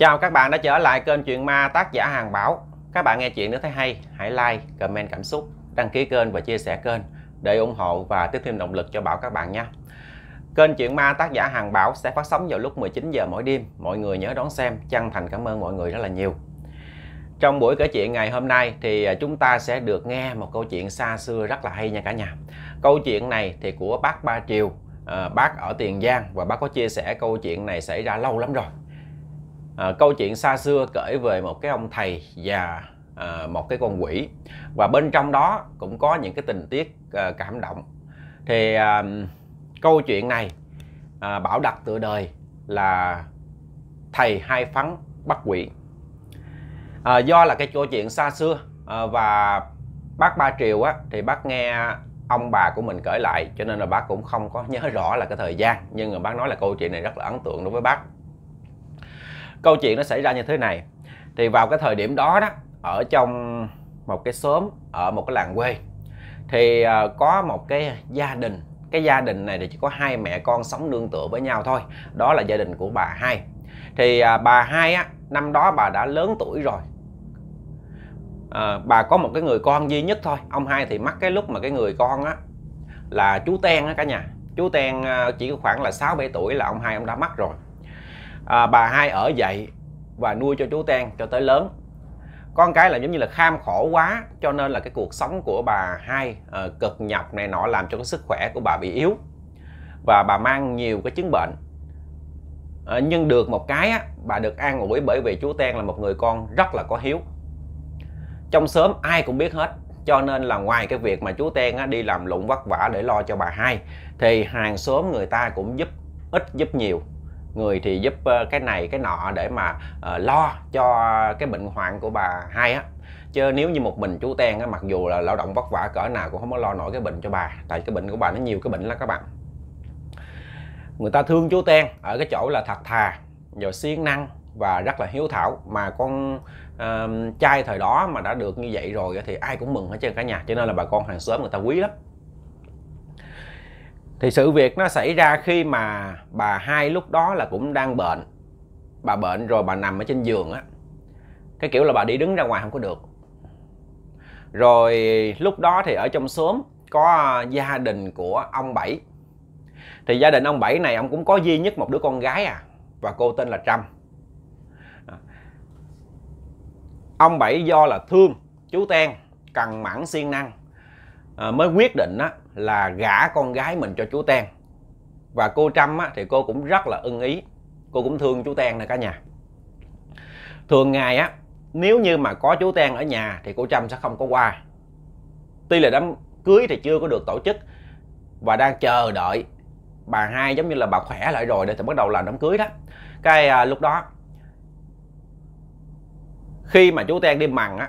Chào các bạn đã trở lại kênh Chuyện Ma tác giả Hàng Bảo. Các bạn nghe chuyện nếu thấy hay, hãy like, comment cảm xúc, đăng ký kênh và chia sẻ kênh để ủng hộ và tiếp thêm động lực cho Bảo các bạn nha. Kênh Chuyện Ma tác giả Hàng Bảo sẽ phát sóng vào lúc 19 giờ mỗi đêm. Mọi người nhớ đón xem. Chân thành cảm ơn mọi người rất là nhiều. Trong buổi kể chuyện ngày hôm nay thì à, chúng ta sẽ được nghe một câu chuyện xa xưa rất là hay nha cả nhà. Câu chuyện này thì của bác Ba Triều, à, bác ở Tiền Giang và bác có chia sẻ câu chuyện này xảy ra lâu lắm rồi à, câu chuyện xa xưa kể về một cái ông thầy và à, một cái con quỷ và bên trong đó cũng có những cái tình tiết à, cảm động thì à, câu chuyện này à, bảo đặt tựa đời là thầy hai phấn bắt quỷ à, do là cái câu chuyện xa xưa à, và bác ba triều á thì bác nghe ông bà của mình kể lại cho nên là bác cũng không có nhớ rõ là cái thời gian nhưng mà bác nói là câu chuyện này rất là ấn tượng đối với bác câu chuyện nó xảy ra như thế này thì vào cái thời điểm đó đó ở trong một cái xóm ở một cái làng quê thì ờ, có một cái gia đình cái gia đình này thì chỉ có hai mẹ con sống nương tựa với nhau thôi đó là gia đình của bà hai thì à, bà hai á năm đó bà đã lớn tuổi rồi à, bà có một cái người con duy nhất thôi ông hai thì mắc cái lúc mà cái người con á là chú ten á cả nhà chú ten ờ, chỉ khoảng là sáu bảy tuổi là ông hai ông đã mất rồi à, bà hai ở dậy và nuôi cho chú Ten cho tới lớn con cái là giống như là kham khổ quá cho nên là cái cuộc sống của bà hai à, cực nhọc này nọ làm cho cái sức khỏe của bà bị yếu và bà mang nhiều cái chứng bệnh à, nhưng được một cái á, bà được an ủi bởi vì chú Ten là một người con rất là có hiếu trong sớm ai cũng biết hết cho nên là ngoài cái việc mà chú Ten á, đi làm lụng vất vả để lo cho bà hai thì hàng xóm người ta cũng giúp ít giúp nhiều người thì giúp ờ, cái này cái nọ để mà uh, lo cho cái bệnh hoạn của bà hai á chứ nếu như một mình chú ten á mặc dù là lao động vất vả cỡ nào cũng không có lo nổi cái bệnh cho bà tại cái bệnh của bà nó nhiều cái bệnh lắm các bạn người ta thương chú ten ở cái chỗ là thật thà rồi siêng năng và rất là hiếu thảo mà con uh, trai thời đó mà đã được như vậy rồi thì ai cũng mừng hết trơn cả nhà cho nên là bà con hàng xóm người ta quý lắm thì sự việc nó xảy ra khi mà bà hai lúc đó là cũng đang bệnh bà bệnh rồi bà nằm ở trên giường á cái kiểu là bà đi đứng ra ngoài không có được rồi lúc đó thì ở trong xóm có gia đình của ông bảy thì gia đình ông bảy này ông cũng có duy nhất một đứa con gái à và cô tên là trâm ông bảy do là thương chú ten cần mẫn siêng năng à, mới quyết định á, là gả con gái mình cho chú Ten và cô Trâm á, thì cô cũng rất là ưng ý cô cũng thương chú Ten nè cả nhà thường ngày á nếu như mà có chú Ten ở nhà thì cô Trâm sẽ không có qua tuy là đám cưới thì chưa có được tổ chức và đang chờ đợi bà hai giống như là bà khỏe lại rồi để thì bắt đầu làm đám cưới đó cái à, lúc đó khi mà chú Ten đi mặn á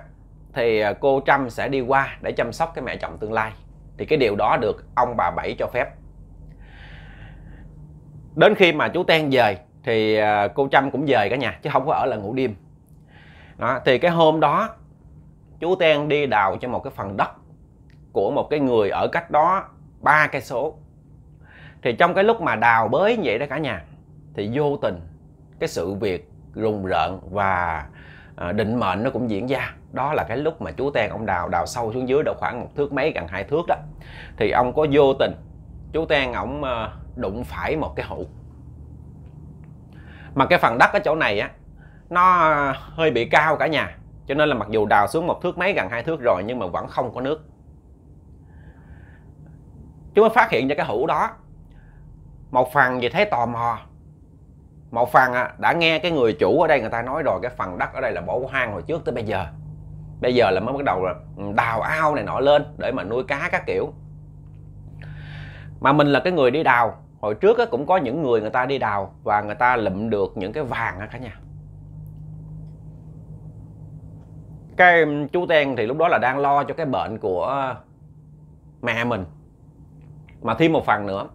thì à, cô Trâm sẽ đi qua để chăm sóc cái mẹ chồng tương lai thì cái điều đó được ông bà bảy cho phép đến khi mà chú ten về thì à, cô trâm cũng về cả nhà chứ không có ở là ngủ đêm đó, thì cái hôm đó chú ten đi đào cho một cái phần đất của một cái người ở cách đó ba cây số thì trong cái lúc mà đào bới như vậy đó cả nhà thì vô tình cái sự việc rùng rợn và Ờ, định mệnh nó cũng diễn ra đó là cái lúc mà chú Ten ông đào đào sâu xuống dưới độ khoảng một thước mấy gần hai thước đó thì ông có vô tình chú Ten ông ờ, đụng phải một cái hũ mà cái phần đất ở chỗ này á nó ờ, hơi bị cao cả nhà cho nên là mặc dù đào xuống một thước mấy gần hai thước rồi nhưng mà vẫn không có nước chú mới phát hiện ra cái hũ đó một phần vì thấy tò mò một phần à, đã nghe cái người chủ ở đây người ta nói rồi cái phần đất ở đây là bỏ hoang hồi trước tới bây giờ bây giờ là mới bắt đầu là ừ, đào ao này nọ lên để mà nuôi cá các kiểu mà mình là cái người đi đào hồi trước á, cũng có những người người ta đi đào và người ta lụm được những cái vàng á cả nhà cái ừ, chú ten thì lúc đó là đang lo cho cái bệnh của ờ, mẹ mình mà thêm một phần nữa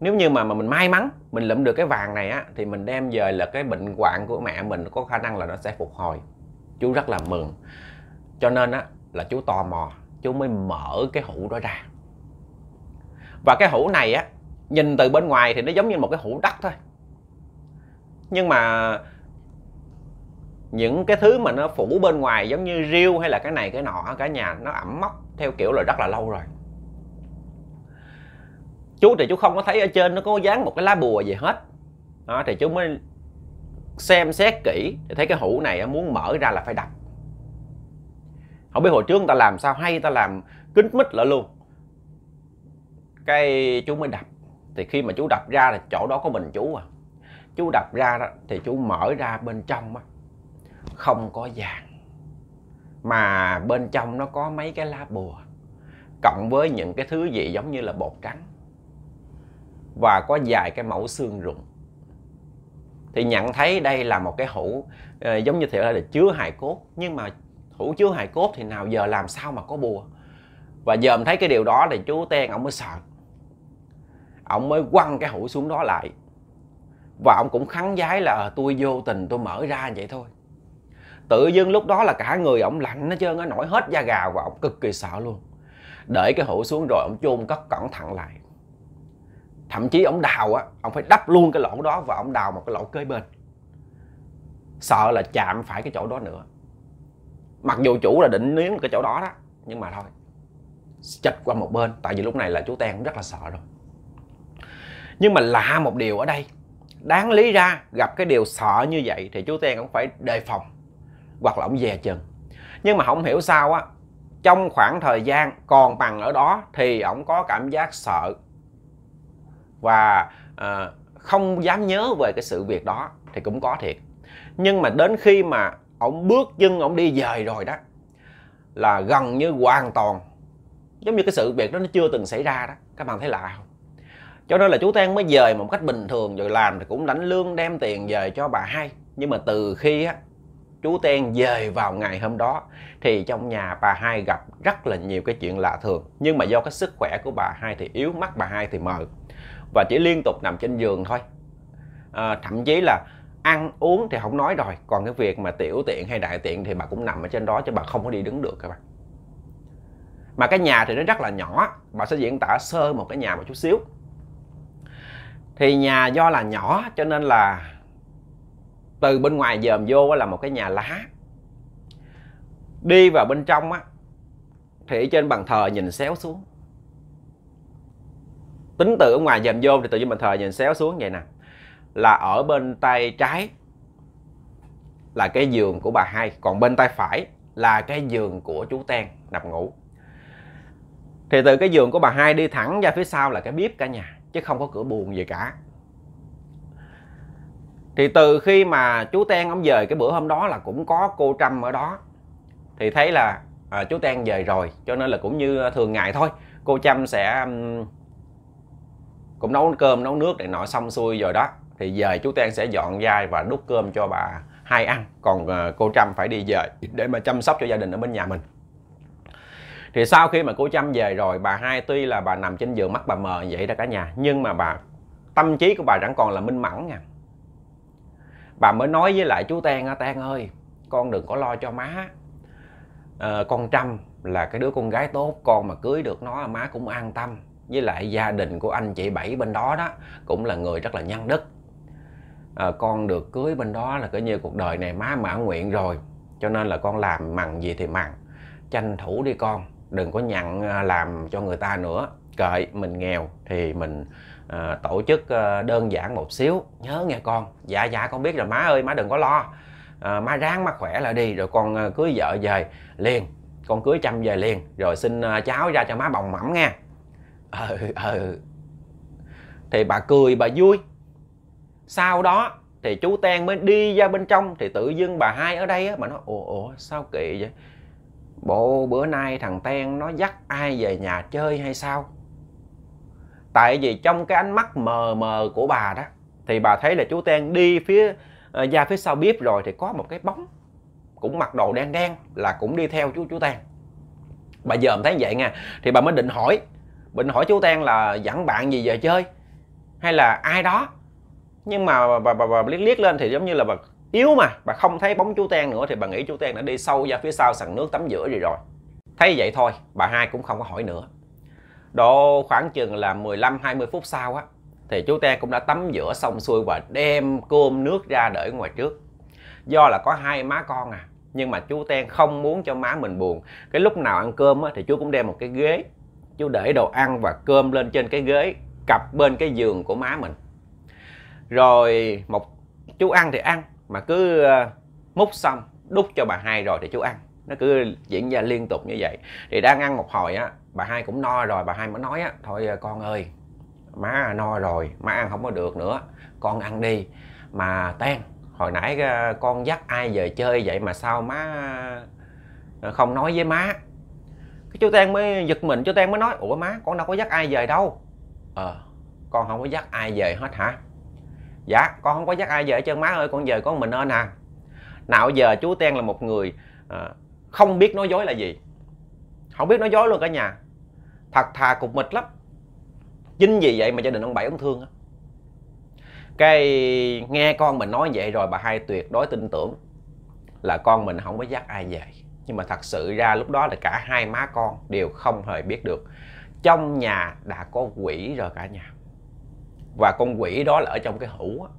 nếu như mà mà mình may mắn mình lượm được cái vàng này á thì mình đem về là cái bệnh hoạn của mẹ mình có khả năng là nó sẽ phục hồi chú rất là mừng cho nên á là chú tò mò chú mới mở cái hũ đó ra và cái hũ này á nhìn từ bên ngoài thì nó giống như một cái hũ đất thôi nhưng mà những cái thứ mà nó phủ bên ngoài giống như riêu hay là cái này cái nọ cả nhà nó ẩm mốc theo kiểu là rất là lâu rồi chú thì chú không có thấy ở trên nó có dán một cái lá bùa gì hết đó thì chú mới xem xét kỹ thì thấy cái hũ này muốn mở ra là phải đập không biết hồi trước người ta làm sao hay ta làm kín mít lại luôn cái chú mới đập thì khi mà chú đập ra là chỗ đó có mình chú à chú đập ra đó, thì chú mở ra bên trong á không có vàng mà bên trong nó có mấy cái lá bùa cộng với những cái thứ gì giống như là bột trắng và có vài cái mẫu xương rụng thì nhận thấy đây là một cái hũ ờ, giống như thể là chứa hài cốt nhưng mà hũ chứa hài cốt thì nào giờ làm sao mà có bùa và giờ dòm thấy cái điều đó là chú ten ông mới sợ ông mới quăng cái hũ xuống đó lại và ông cũng khắn giái là ờ, tôi vô tình tôi mở ra vậy thôi tự dưng lúc đó là cả người ông lạnh nó trơn nó nổi hết da gà và ông cực kỳ sợ luôn để cái hũ xuống rồi ông chôn cất cẩn thận lại thậm chí ông đào á ông phải đắp luôn cái lỗ đó và ông đào một cái lỗ kế bên sợ là chạm phải cái chỗ đó nữa mặc dù chủ là định nướng cái chỗ đó đó nhưng mà thôi chật qua một bên tại vì lúc này là chú ten cũng rất là sợ rồi nhưng mà lạ một điều ở đây đáng lý ra gặp cái điều sợ như vậy thì chú ten cũng phải đề phòng hoặc là ông dè chừng nhưng mà không hiểu sao á trong khoảng thời gian còn bằng ở đó thì ổng có cảm giác sợ và à, không dám nhớ về cái sự việc đó thì cũng có thiệt nhưng mà đến khi mà ông bước chân ông đi dời rồi đó là gần như hoàn toàn giống như cái sự việc đó nó chưa từng xảy ra đó các bạn thấy lạ không cho nên là chú Ten mới dời một cách bình thường rồi làm thì cũng lãnh lương đem tiền về cho bà hai nhưng mà từ khi á chú Ten về vào ngày hôm đó thì trong nhà bà hai gặp rất là nhiều cái chuyện lạ thường nhưng mà do cái sức khỏe của bà hai thì yếu mắt bà hai thì mờ và chỉ liên tục nằm trên giường thôi à, thậm chí là ăn uống thì không nói rồi còn cái việc mà tiểu tiện hay đại tiện thì bà cũng nằm ở trên đó chứ bà không có đi đứng được các bạn mà cái nhà thì nó rất là nhỏ bà sẽ diễn tả sơ một cái nhà một chút xíu thì nhà do là nhỏ cho nên là từ bên ngoài dòm vô là một cái nhà lá đi vào bên trong á thì trên bàn thờ nhìn xéo xuống tính từ ở ngoài dành vô thì tự nhiên mình thời nhìn xéo xuống vậy nè là ở bên tay trái là cái giường của bà hai còn bên tay phải là cái giường của chú ten nằm ngủ thì từ cái giường của bà hai đi thẳng ra phía sau là cái bếp cả nhà chứ không có cửa buồn gì cả thì từ khi mà chú ten ông về cái bữa hôm đó là cũng có cô trâm ở đó thì thấy là à, chú ten về rồi cho nên là cũng như thường ngày thôi cô trâm sẽ cũng nấu cơm nấu nước để nọ xong xuôi rồi đó thì về chú Ten sẽ dọn dai và đút cơm cho bà hai ăn còn ờ, cô Trâm phải đi về để mà chăm sóc cho gia đình ở bên nhà mình thì sau khi mà cô Trâm về rồi bà hai tuy là bà nằm trên giường mắt bà mờ vậy ra cả nhà nhưng mà bà tâm trí của bà vẫn còn là minh mẫn nha bà mới nói với lại chú Ten Ten ơi con đừng có lo cho má à, con Trâm là cái đứa con gái tốt con mà cưới được nó má cũng an tâm với lại gia đình của anh chị bảy bên đó đó cũng là người rất là nhân đức à, con được cưới bên đó là coi như cuộc đời này má mãn nguyện rồi cho nên là con làm mằng gì thì mằng tranh thủ đi con đừng có nhận à, làm cho người ta nữa kệ mình nghèo thì mình à, tổ chức à, đơn giản một xíu nhớ nghe con dạ dạ con biết rồi má ơi má đừng có lo à, má ráng má khỏe là đi rồi con à, cưới vợ về liền con cưới chăm về liền rồi xin à, cháu ra cho má bồng mẫm nghe ừ ừ thì bà cười bà vui sau đó thì chú ten mới đi ra bên trong thì tự dưng bà hai ở đây á bà nói ủa ủa sao kỳ vậy bộ bữa nay thằng ten nó dắt ai về nhà chơi hay sao tại vì trong cái ánh mắt mờ mờ của bà đó thì bà thấy là chú ten đi phía ờ, ra phía sau bếp rồi thì có một cái bóng cũng mặc đồ đen đen là cũng đi theo chú chú ten bà dòm thấy vậy nha thì bà mới định hỏi bình hỏi chú ten là dẫn bạn gì về chơi hay là ai đó nhưng mà bà bà, bà liếc liếc lên thì giống như là bà yếu mà bà không thấy bóng chú ten nữa thì bà nghĩ chú ten đã đi sâu ra phía sau sàn nước tắm rửa gì rồi thấy vậy thôi bà hai cũng không có hỏi nữa độ khoảng chừng là 15 20 phút sau á thì chú ten cũng đã tắm rửa xong xuôi và đem cơm nước ra để ngoài trước do là có hai má con à nhưng mà chú ten không muốn cho má mình buồn cái lúc nào ăn cơm á, thì chú cũng đem một cái ghế chú để đồ ăn và cơm lên trên cái ghế cặp bên cái giường của má mình rồi một chú ăn thì ăn mà cứ ờ, múc xong đút cho bà hai rồi thì chú ăn nó cứ diễn ra liên tục như vậy thì đang ăn một hồi á bà hai cũng no rồi bà hai mới nói á thôi ờ, con ơi má no rồi má ăn không có được nữa con ăn đi mà tan hồi nãy ờ, con dắt ai về chơi vậy mà sao má không nói với má cái chú Ten mới giật mình chú Ten mới nói ủa má con đâu có dắt ai về đâu ờ con không có dắt ai về hết hả dạ con không có dắt ai về hết trơn má ơi con về có mình ơn nè nào giờ chú Ten là một người à, không biết nói dối là gì không biết nói dối luôn cả nhà thật thà cục mịch lắm chính vì vậy mà gia đình ông bảy ông thương á cái nghe con mình nói vậy rồi bà hai tuyệt đối tin tưởng là con mình không có dắt ai về nhưng mà thật sự ra lúc đó là cả hai má con đều không hề biết được trong nhà đã có quỷ rồi cả nhà và con quỷ đó là ở trong cái hũ đó.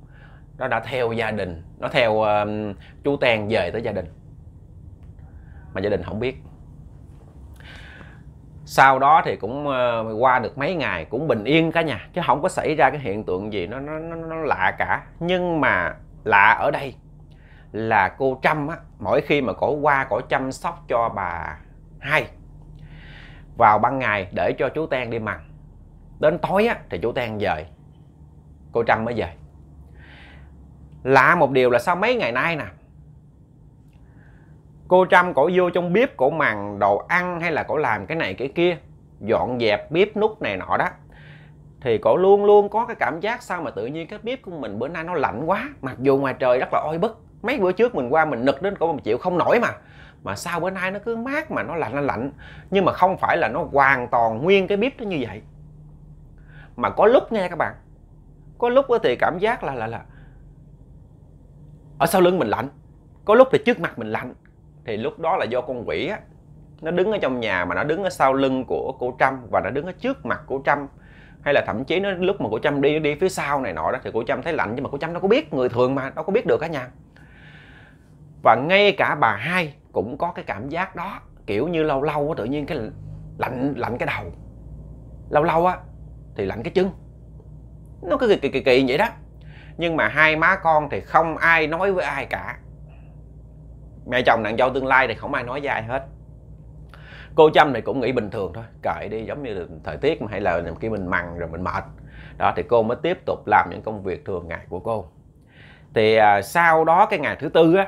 nó đã theo gia đình nó theo uh, chú ten về tới gia đình mà gia đình không biết sau đó thì cũng uh, qua được mấy ngày cũng bình yên cả nhà chứ không có xảy ra cái hiện tượng gì nó nó nó lạ cả nhưng mà lạ ở đây là cô Trâm á, mỗi khi mà cổ qua cổ chăm sóc cho bà hai vào ban ngày để cho chú Ten đi mặn đến tối á, thì chú Ten về cô Trâm mới về lạ một điều là sau mấy ngày nay nè cô Trâm cổ vô trong bếp cổ màn đồ ăn hay là cổ làm cái này cái kia dọn dẹp bếp nút này nọ đó thì cổ luôn luôn có cái cảm giác sao mà tự nhiên cái bếp của mình bữa nay nó lạnh quá mặc dù ngoài trời rất là oi bức mấy bữa trước mình qua mình nực đến cổ mình chịu không nổi mà mà sao bữa nay nó cứ mát mà nó lạnh nó lạnh nhưng mà không phải là nó hoàn toàn nguyên cái bếp nó như vậy mà có lúc nghe các bạn có lúc thì cảm giác là là là ở sau lưng mình lạnh có lúc thì trước mặt mình lạnh thì lúc đó là do con quỷ á nó đứng ở trong nhà mà nó đứng ở sau lưng của cô trâm và nó đứng ở trước mặt của trâm hay là thậm chí nó lúc mà cô trâm đi đi phía sau này nọ đó thì cô trâm thấy lạnh nhưng mà cô trâm nó có biết người thường mà nó có biết được cả nhà và ngay cả bà hai cũng có cái cảm giác đó kiểu như lâu lâu tự nhiên cái lạnh lạnh cái đầu lâu lâu á thì lạnh cái chân nó cứ kỳ kỳ kỳ vậy đó nhưng mà hai má con thì không ai nói với ai cả mẹ chồng nàng dâu tương lai thì không ai nói với ai hết cô chăm thì cũng nghĩ bình thường thôi kệ đi giống như là thời tiết mà hay là khi mình mằn rồi mình mệt đó thì cô mới tiếp tục làm những công việc thường ngày của cô thì à, sau đó cái ngày thứ tư á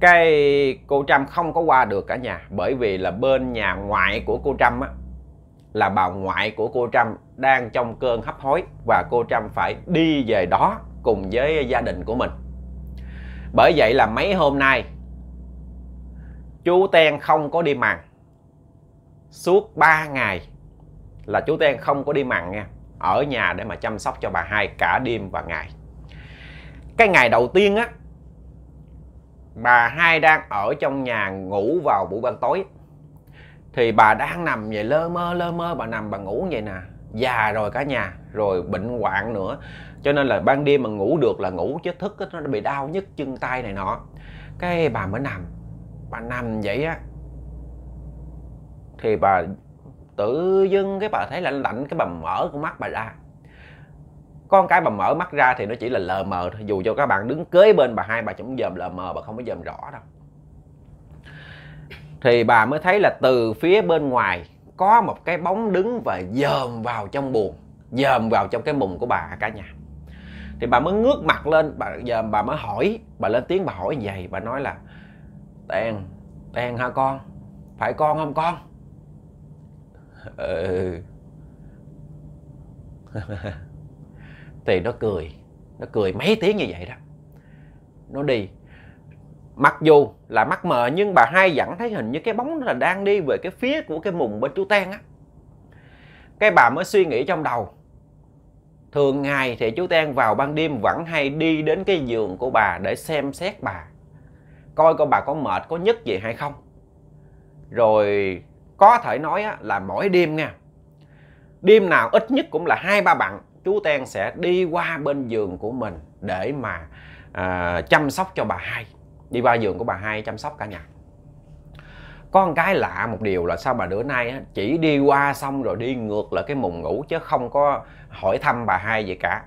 cái cô Trâm không có qua được cả nhà bởi vì là bên nhà ngoại của cô Trâm á là bà ngoại của cô Trâm đang trong cơn hấp hối và cô Trâm phải đi về đó cùng với gia đình của mình. Bởi vậy là mấy hôm nay chú Ten không có đi mặn. Suốt 3 ngày là chú Ten không có đi mặn nha, ở nhà để mà chăm sóc cho bà hai cả đêm và ngày. Cái ngày đầu tiên á bà hai đang ở trong nhà ngủ vào buổi ban tối thì bà đang nằm vậy lơ mơ lơ mơ bà nằm bà ngủ vậy nè già rồi cả nhà rồi bệnh hoạn nữa cho nên là ban đêm mà ngủ được là ngủ chứ thức nó bị đau nhất chân tay này nọ cái bà mới nằm bà nằm vậy á thì bà tự dưng cái bà thấy lạnh lạnh cái bà mở con mắt bà ra con cái bà mở mắt ra thì nó chỉ là lờ mờ thôi dù cho các bạn đứng kế bên bà hai bà cũng dòm lờ mờ bà không có dòm rõ đâu thì bà mới thấy là từ phía bên ngoài có một cái bóng đứng và dòm vào trong buồn dòm vào trong cái mùng của bà cả nhà thì bà mới ngước mặt lên bà dòm bà mới hỏi bà lên tiếng bà hỏi vậy bà nói là đèn đèn hả con phải con không con ừ thì nó cười nó cười mấy tiếng như vậy đó nó đi mặc dù là mắt mờ nhưng bà hai vẫn thấy hình như cái bóng là đang đi về cái phía của cái mùng bên chú ten á cái bà mới suy nghĩ trong đầu thường ngày thì chú ten vào ban đêm vẫn hay đi đến cái giường của bà để xem xét bà coi coi bà có mệt có nhức gì hay không rồi có thể nói á, là mỗi đêm nha đêm nào ít nhất cũng là hai ba bạn chú Ten sẽ đi qua bên giường của mình để mà à, chăm sóc cho bà hai đi qua giường của bà hai chăm sóc cả nhà con cái lạ một điều là sao bà đứa nay chỉ đi qua xong rồi đi ngược lại cái mùng ngủ chứ không có hỏi thăm bà hai gì cả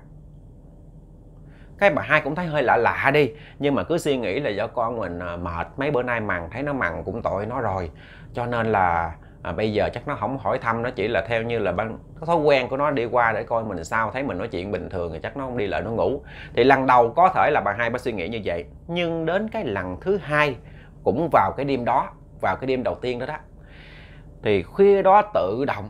cái bà hai cũng thấy hơi lạ lạ đi nhưng mà cứ suy nghĩ là do con mình à, mệt mấy bữa nay mằn thấy nó mằn cũng tội nó rồi cho nên là à, bây giờ chắc nó không hỏi thăm nó chỉ là theo như là ban cái thói quen của nó đi qua để coi mình sao thấy mình nói chuyện bình thường thì chắc nó không đi lại nó ngủ thì lần đầu có thể là bà hai bà suy nghĩ như vậy nhưng đến cái lần thứ hai cũng vào cái đêm đó vào cái đêm đầu tiên đó đó thì khuya đó tự động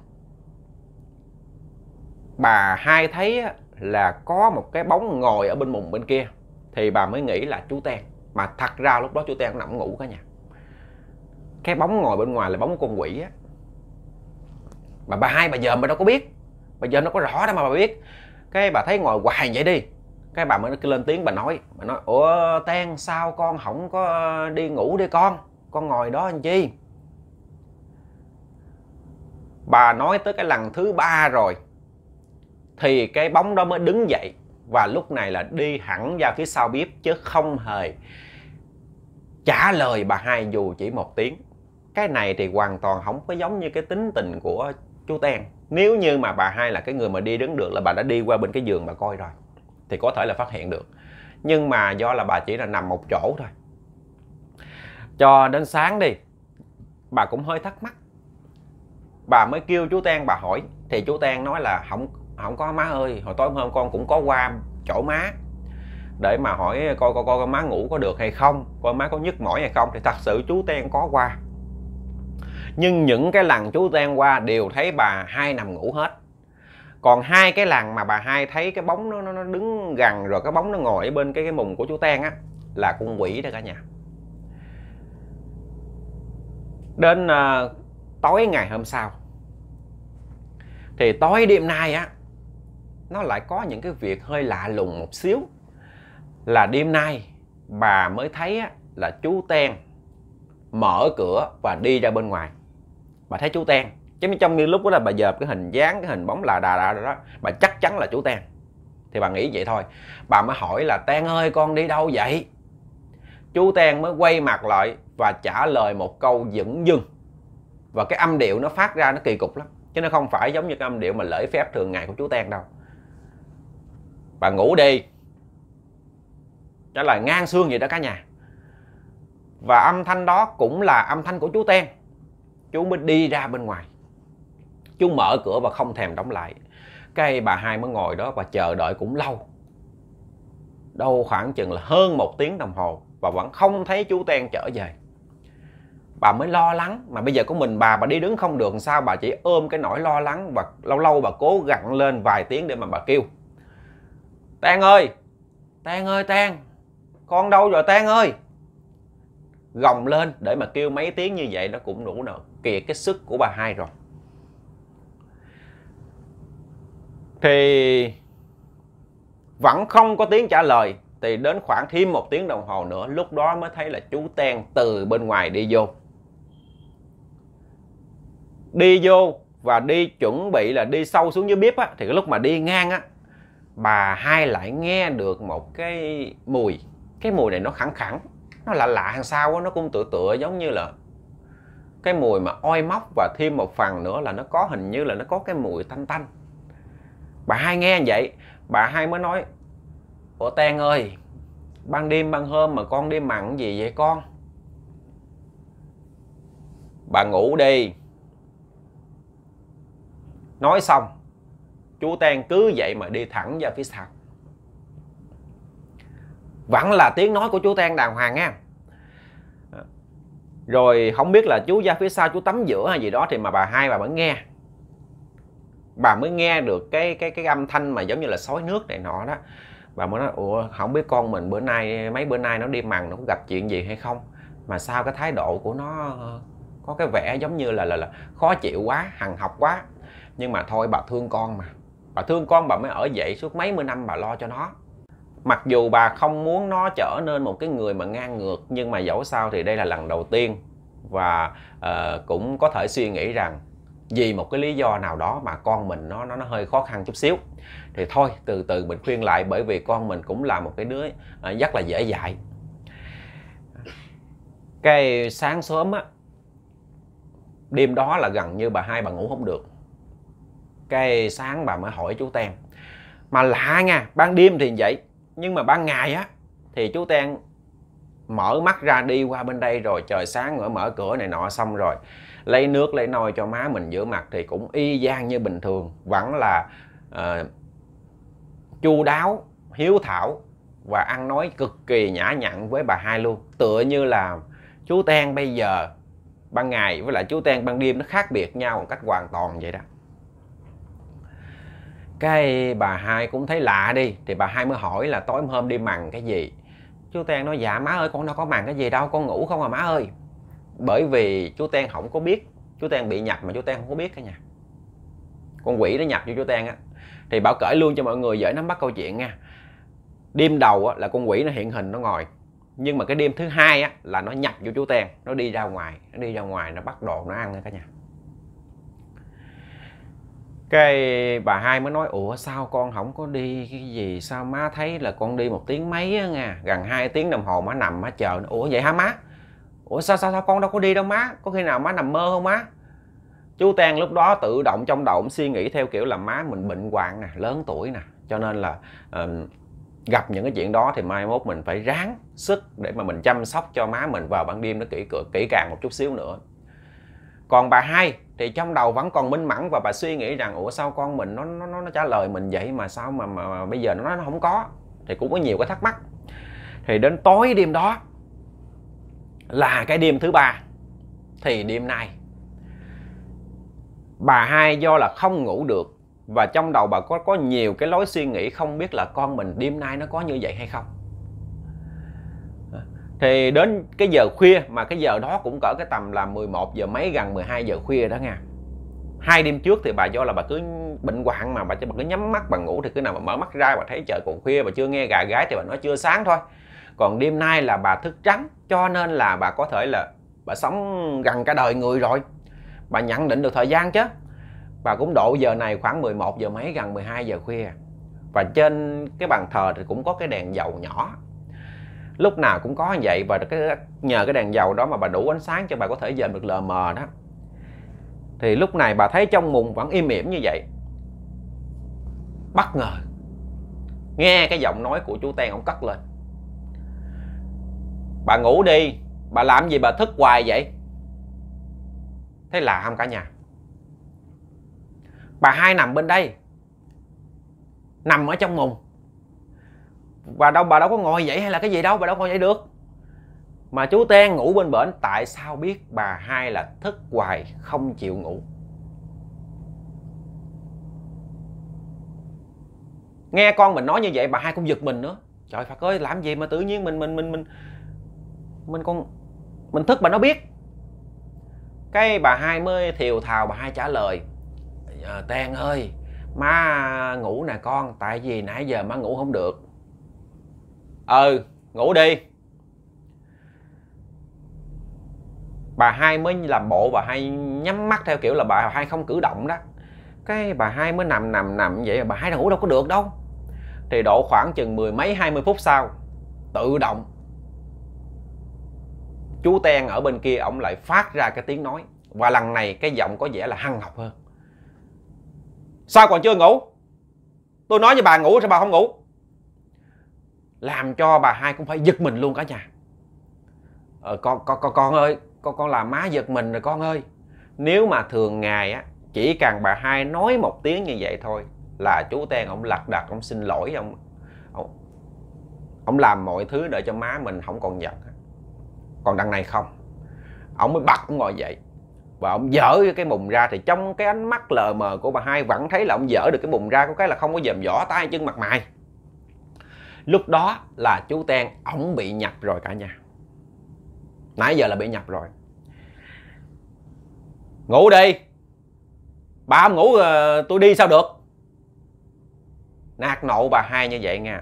bà hai thấy là có một cái bóng ngồi ở bên mùng bên kia thì bà mới nghĩ là chú ten mà thật ra lúc đó chú ten nằm ngủ cả nhà cái bóng ngồi bên ngoài là bóng con quỷ á mà bà hai bà giờ mà đâu có biết bà giờ nó có rõ đâu mà bà biết cái bà thấy ngồi hoài vậy đi cái bà mới lên tiếng bà nói bà nói ủa tan sao con không có đi ngủ đi con con ngồi đó anh chi bà nói tới cái lần thứ ba rồi thì cái bóng đó mới đứng dậy và lúc này là đi hẳn ra phía sau bếp chứ không hề trả lời bà hai dù chỉ một tiếng cái này thì hoàn toàn không có giống như cái tính tình của chú Tèn nếu như mà bà hai là cái người mà đi đứng được là bà đã đi qua bên cái giường bà coi rồi thì có thể là phát hiện được nhưng mà do là bà chỉ là nằm một chỗ thôi cho đến sáng đi bà cũng hơi thắc mắc bà mới kêu chú Tèn bà hỏi thì chú Tèn nói là không không có má ơi hồi tối hôm con cũng có qua chỗ má để mà hỏi coi coi coi má ngủ có được hay không coi má có nhức mỏi hay không thì thật sự chú ten có qua nhưng những cái lần chú Giang qua đều thấy bà hai nằm ngủ hết còn hai cái làng mà bà hai thấy cái bóng nó nó đứng gần rồi cái bóng nó ngồi ở bên cái cái mùng của chú Ten á là con quỷ đó cả nhà đến uh, tối ngày hôm sau thì tối đêm nay á nó lại có những cái việc hơi lạ lùng một xíu là đêm nay bà mới thấy á, là chú Ten mở cửa và đi ra bên ngoài bà thấy chú ten chứ trong như lúc đó là bà dợp cái hình dáng cái hình bóng là đà đà đó, đó bà chắc chắn là chú tan, thì bà nghĩ vậy thôi bà mới hỏi là tan ơi con đi đâu vậy chú tan mới quay mặt lại và trả lời một câu dửng dưng và cái âm điệu nó phát ra nó kỳ cục lắm chứ nó không phải giống như cái âm điệu mà lễ phép thường ngày của chú tan đâu bà ngủ đi trả lời ngang xương vậy đó cả nhà và âm thanh đó cũng là âm thanh của chú tan chú mới đi ra bên ngoài chú mở cửa và không thèm đóng lại cái bà hai mới ngồi đó và chờ đợi cũng lâu đâu khoảng chừng là hơn một tiếng đồng hồ và vẫn không thấy chú ten trở về bà mới lo lắng mà bây giờ có mình bà bà đi đứng không được sao bà chỉ ôm cái nỗi lo lắng và lâu lâu bà cố gặn lên vài tiếng để mà bà kêu Tan ơi Tan ơi Tan Con đâu rồi Tan ơi Gồng lên để mà kêu mấy tiếng như vậy nó cũng đủ nợ kể cái sức của bà hai rồi thì vẫn không có tiếng trả lời thì đến khoảng thêm một tiếng đồng hồ nữa lúc đó mới thấy là chú ten từ bên ngoài đi vô đi vô và đi chuẩn bị là đi sâu xuống dưới bếp á, thì cái lúc mà đi ngang á bà hai lại nghe được một cái mùi cái mùi này nó khẳng khẳng nó lạ lạ hàng sao á nó cũng tựa tựa giống như là cái mùi mà oi móc và thêm một phần nữa là nó có hình như là nó có cái mùi tanh tanh bà hai nghe vậy bà hai mới nói ủa tan ơi ban đêm ban hôm mà con đi mặn gì vậy con bà ngủ đi nói xong chú tan cứ vậy mà đi thẳng ra phía sau vẫn là tiếng nói của chú tan đàng hoàng nha rồi không biết là chú ra phía sau chú tắm giữa hay gì đó thì mà bà hai bà vẫn nghe bà mới nghe được cái cái cái âm thanh mà giống như là sói nước này nọ đó bà mới nói ủa không biết con mình bữa nay mấy bữa nay nó đi mằng nó có gặp chuyện gì hay không mà sao cái thái độ của nó ờ, có cái vẻ giống như là là, là khó chịu quá hằng học quá nhưng mà thôi bà thương con mà bà thương con bà mới ở dậy suốt mấy mươi năm bà lo cho nó mặc dù bà không muốn nó trở nên một cái người mà ngang ngược nhưng mà dẫu sao thì đây là lần đầu tiên và uh, cũng có thể suy nghĩ rằng vì một cái lý do nào đó mà con mình nó nó nó hơi khó khăn chút xíu thì thôi từ từ mình khuyên lại bởi vì con mình cũng là một cái đứa uh, rất là dễ dạy cái sáng sớm á đêm đó là gần như bà hai bà ngủ không được cái sáng bà mới hỏi chú tem mà lạ nha ban đêm thì vậy nhưng mà ban ngày á thì chú ten mở mắt ra đi qua bên đây rồi trời sáng rồi mở cửa này nọ xong rồi lấy nước lấy nồi cho má mình rửa mặt thì cũng y gian như bình thường vẫn là uh, chu đáo hiếu thảo và ăn nói cực kỳ nhã nhặn với bà hai luôn tựa như là chú ten bây giờ ban ngày với lại chú ten ban đêm nó khác biệt nhau một cách hoàn toàn vậy đó cái bà hai cũng thấy lạ đi thì bà hai mới hỏi là tối hôm đi mằn cái gì chú ten nói dạ má ơi con đâu có mằn cái gì đâu con ngủ không à má ơi bởi vì chú ten không có biết chú ten bị nhập mà chú ten không có biết cả nhà con quỷ nó nhập vô chú ten á thì bảo cởi luôn cho mọi người dễ nắm bắt câu chuyện nha đêm đầu á, là con quỷ nó hiện hình nó ngồi nhưng mà cái đêm thứ hai á, là nó nhập vô chú ten nó đi ra ngoài nó đi ra ngoài nó bắt đồ nó ăn nha cả nhà cái bà hai mới nói ủa sao con không có đi cái gì sao má thấy là con đi một tiếng mấy á nha gần hai tiếng đồng hồ má nằm má chờ ủa vậy hả má ủa sao sao sao con đâu có đi đâu má có khi nào má nằm mơ không má chú ten lúc đó tự động trong đầu suy nghĩ theo kiểu là má mình bệnh hoạn nè lớn tuổi nè cho nên là uh, gặp những cái chuyện đó thì mai mốt mình phải ráng sức để mà mình chăm sóc cho má mình vào ban đêm nó kỹ kỹ càng một chút xíu nữa còn bà hai thì trong đầu vẫn còn minh mẫn và bà suy nghĩ rằng ủa sao con mình nó nó nó trả lời mình vậy mà sao mà, mà, mà bây giờ nó nó không có thì cũng có nhiều cái thắc mắc thì đến tối đêm đó là cái đêm thứ ba thì đêm nay bà hai do là không ngủ được và trong đầu bà có có nhiều cái lối suy nghĩ không biết là con mình đêm nay nó có như vậy hay không thì đến cái giờ khuya mà cái giờ đó cũng cỡ cái tầm là 11 giờ mấy gần 12 giờ khuya đó nha hai đêm trước thì bà do là bà cứ bệnh hoạn mà bà cho bà cứ nhắm mắt bà ngủ thì cứ nào mà mở mắt ra bà thấy trời còn khuya bà chưa nghe gà gái thì bà nói chưa sáng thôi còn đêm nay là bà thức trắng cho nên là bà có thể là bà sống gần cả đời người rồi bà nhận định được thời gian chứ bà cũng độ giờ này khoảng 11 giờ mấy gần 12 giờ khuya và trên cái bàn thờ thì cũng có cái đèn dầu nhỏ lúc nào cũng có như vậy và cái nhờ cái đèn dầu đó mà bà đủ ánh sáng cho bà có thể dần được lờ mờ đó thì lúc này bà thấy trong mùng vẫn im ỉm như vậy bất ngờ nghe cái giọng nói của chú ten ông cất lên bà ngủ đi bà làm gì bà thức hoài vậy thế là không cả nhà bà hai nằm bên đây nằm ở trong mùng và đâu bà đâu có ngồi dậy hay là cái gì đâu bà đâu ngồi dậy được mà chú ten ngủ bên bển tại sao biết bà hai là thức hoài không chịu ngủ nghe con mình nói như vậy bà hai cũng giật mình nữa trời phật ơi làm gì mà tự nhiên mình mình mình mình mình con mình thức mà nó biết cái bà hai mới thiều thào bà hai trả lời ờ, ten ơi má ngủ nè con tại vì nãy giờ má ngủ không được ừ ngủ đi bà hai mới làm bộ bà hai nhắm mắt theo kiểu là bà hai không cử động đó cái bà hai mới nằm nằm nằm vậy bà hai đã ngủ đâu có được đâu thì độ khoảng chừng mười mấy hai mươi phút sau tự động chú ten ở bên kia ông lại phát ra cái tiếng nói và lần này cái giọng có vẻ là hăng học hơn sao còn chưa ngủ tôi nói với bà ngủ sao bà không ngủ làm cho bà hai cũng phải giật mình luôn cả nhà ờ, con, con con con ơi con con làm má giật mình rồi con ơi nếu mà thường ngày á chỉ cần bà hai nói một tiếng như vậy thôi là chú ten ông lật đật ông xin lỗi ông ông, ông làm mọi thứ để cho má mình không còn giận còn đằng này không ông mới bật ông ngồi dậy và ông dở cái mùng ra thì trong cái ánh mắt lờ mờ của bà hai vẫn thấy là ông dở được cái mùng ra có cái là không có dòm vỏ tay chân mặt mày lúc đó là chú ten ổng bị nhập rồi cả nhà nãy giờ là bị nhập rồi ngủ đi bà không ngủ ờ, tôi đi sao được nạt nộ bà hai như vậy nha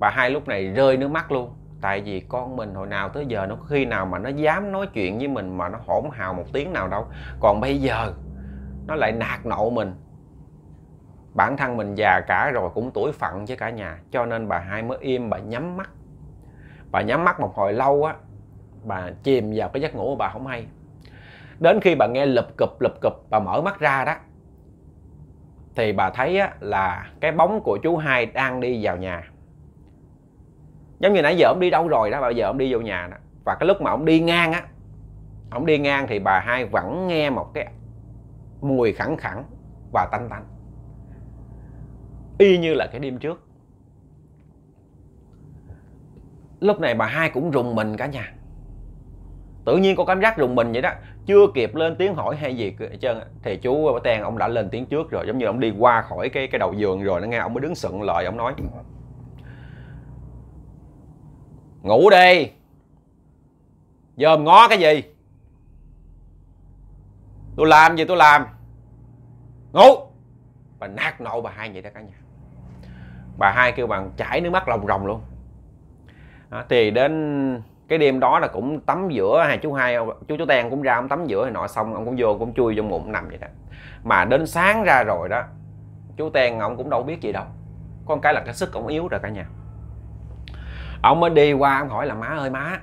bà hai lúc này rơi nước mắt luôn tại vì con mình hồi nào tới giờ nó khi nào mà nó dám nói chuyện với mình mà nó hỗn hào một tiếng nào đâu còn bây giờ nó lại nạt nộ mình bản thân mình già cả rồi cũng tuổi phận với cả nhà cho nên bà hai mới im bà nhắm mắt bà nhắm mắt một hồi lâu á bà chìm vào cái giấc ngủ mà bà không hay đến khi bà nghe lụp cụp lụp cụp bà mở mắt ra đó thì bà thấy á, là cái bóng của chú hai đang đi vào nhà giống như nãy giờ ông đi đâu rồi đó bây giờ ông đi vô nhà đó và cái lúc mà ông đi ngang á ông đi ngang thì bà hai vẫn nghe một cái mùi khẳng khẳng và tanh tanh y như là cái đêm trước lúc này bà hai cũng rùng mình cả nhà tự nhiên có cảm giác rùng mình vậy đó chưa kịp lên tiếng hỏi hay gì hết trơn thì chú bà tèn ông đã lên tiếng trước rồi giống như ông đi qua khỏi cái cái đầu giường rồi nó nghe ông mới đứng sững lời ông nói ngủ đi dòm ngó cái gì tôi làm gì tôi làm ngủ bà nát nộ bà hai vậy đó cả nhà bà hai kêu bằng chảy nước mắt lòng ròng luôn đó, à, thì đến cái đêm đó là cũng tắm giữa hai chú hai chú chú ten cũng ra ông tắm giữa thì nọ xong ông cũng vô cũng chui vô mụn nằm vậy đó mà đến sáng ra rồi đó chú ten ông cũng đâu biết gì đâu con cái là cái sức ông yếu rồi cả nhà ông mới đi qua ông hỏi là má ơi má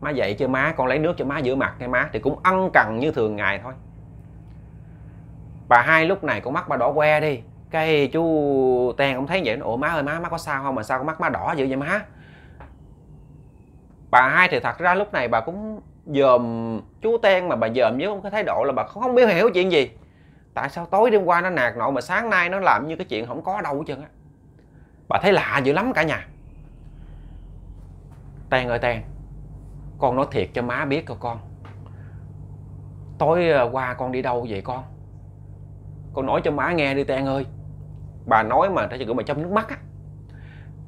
má dậy chứ má con lấy nước cho má rửa mặt hay má thì cũng ăn cần như thường ngày thôi bà hai lúc này con mắt bà đỏ que đi cái chú Tèn cũng thấy vậy ủa má ơi má má có sao không mà sao mắt má đỏ dữ vậy má bà hai thì thật ra lúc này bà cũng dòm chú ten mà bà dòm với không cái thái độ là bà không biết hiểu chuyện gì tại sao tối đêm qua nó nạt nộ mà sáng nay nó làm như cái chuyện không có đâu hết trơn á bà thấy lạ dữ lắm cả nhà ten ơi ten con nói thiệt cho má biết cho con tối ờ, qua con đi đâu vậy con con nói cho má nghe đi ten ơi bà nói mà thấy chị kiểu mà châm nước mắt á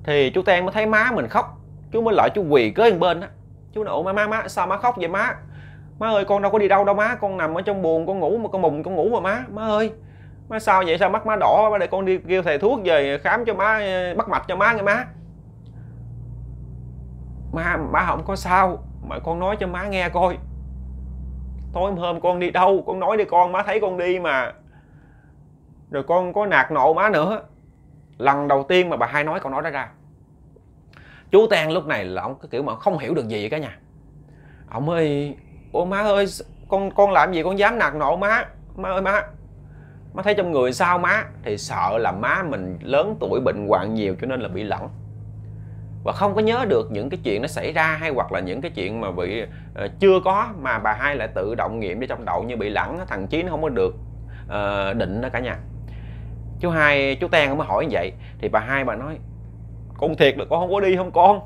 thì chú ten mới thấy má mình khóc chú mới lại chú quỳ kế bên á chú nói ủa má má má sao má khóc vậy má má ơi con đâu có đi đâu đâu má con nằm ở trong buồn con ngủ mà con mùng con ngủ mà má má ơi má sao vậy sao mắt má đỏ má để con đi kêu thầy thuốc về khám cho má bắt mạch cho má nghe má má má không có sao mà con nói cho má nghe coi tối hôm con đi đâu con nói đi con má thấy con đi mà rồi con có nạt nộ má nữa lần đầu tiên mà bà hai nói câu nói đó ra chú Tang lúc này là ông cái kiểu mà không hiểu được gì cả nhà ông ơi ô má ơi con con làm gì con dám nạt nộ má má ơi má má thấy trong người sao má thì sợ là má mình lớn tuổi bệnh hoạn nhiều cho nên là bị lẫn và không có nhớ được những cái chuyện nó xảy ra hay hoặc là những cái chuyện mà bị uh, chưa có mà bà hai lại tự động nghiệm để trong đầu như bị lẫn thằng chí nó không có được uh, định đó cả nhà chú hai chú Ten mới hỏi như vậy thì bà hai bà nói con thiệt được con không có đi không con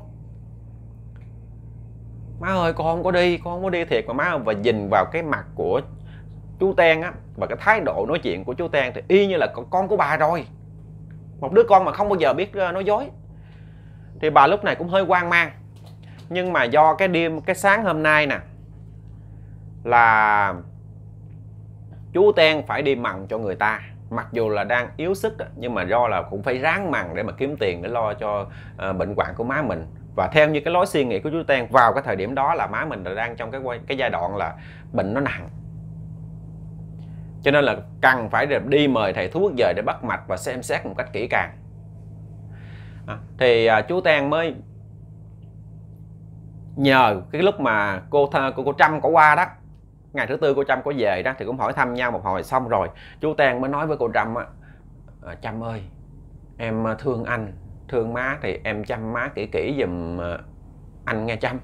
má ơi con không có đi con không có đi thiệt mà má ơi. và nhìn vào cái mặt của chú Ten á và cái thái độ nói chuyện của chú Ten thì y như là con của bà rồi một đứa con mà không bao giờ biết ờ, nói dối thì bà lúc này cũng hơi hoang mang nhưng mà do cái đêm cái sáng hôm nay nè là chú Ten phải đi mặn cho người ta mặc dù là đang yếu sức nhưng mà do là cũng phải ráng mằng để mà kiếm tiền để lo cho uh, bệnh hoạn của má mình và theo như cái lối suy nghĩ của chú Ten vào cái thời điểm đó là má mình là đang trong cái cái giai đoạn là bệnh nó nặng cho nên là cần phải đi mời thầy thuốc về để bắt mạch và xem xét một cách kỹ càng à, thì à, chú Ten mới nhờ cái lúc mà cô thơ cô, cô Trâm có qua đó ngày thứ tư cô trâm có về đó thì cũng hỏi thăm nhau một hồi xong rồi chú tang mới nói với cô trâm á ờ, trâm ơi em ờ, thương anh thương má thì em chăm má kỹ kỹ giùm ờ, anh nghe chăm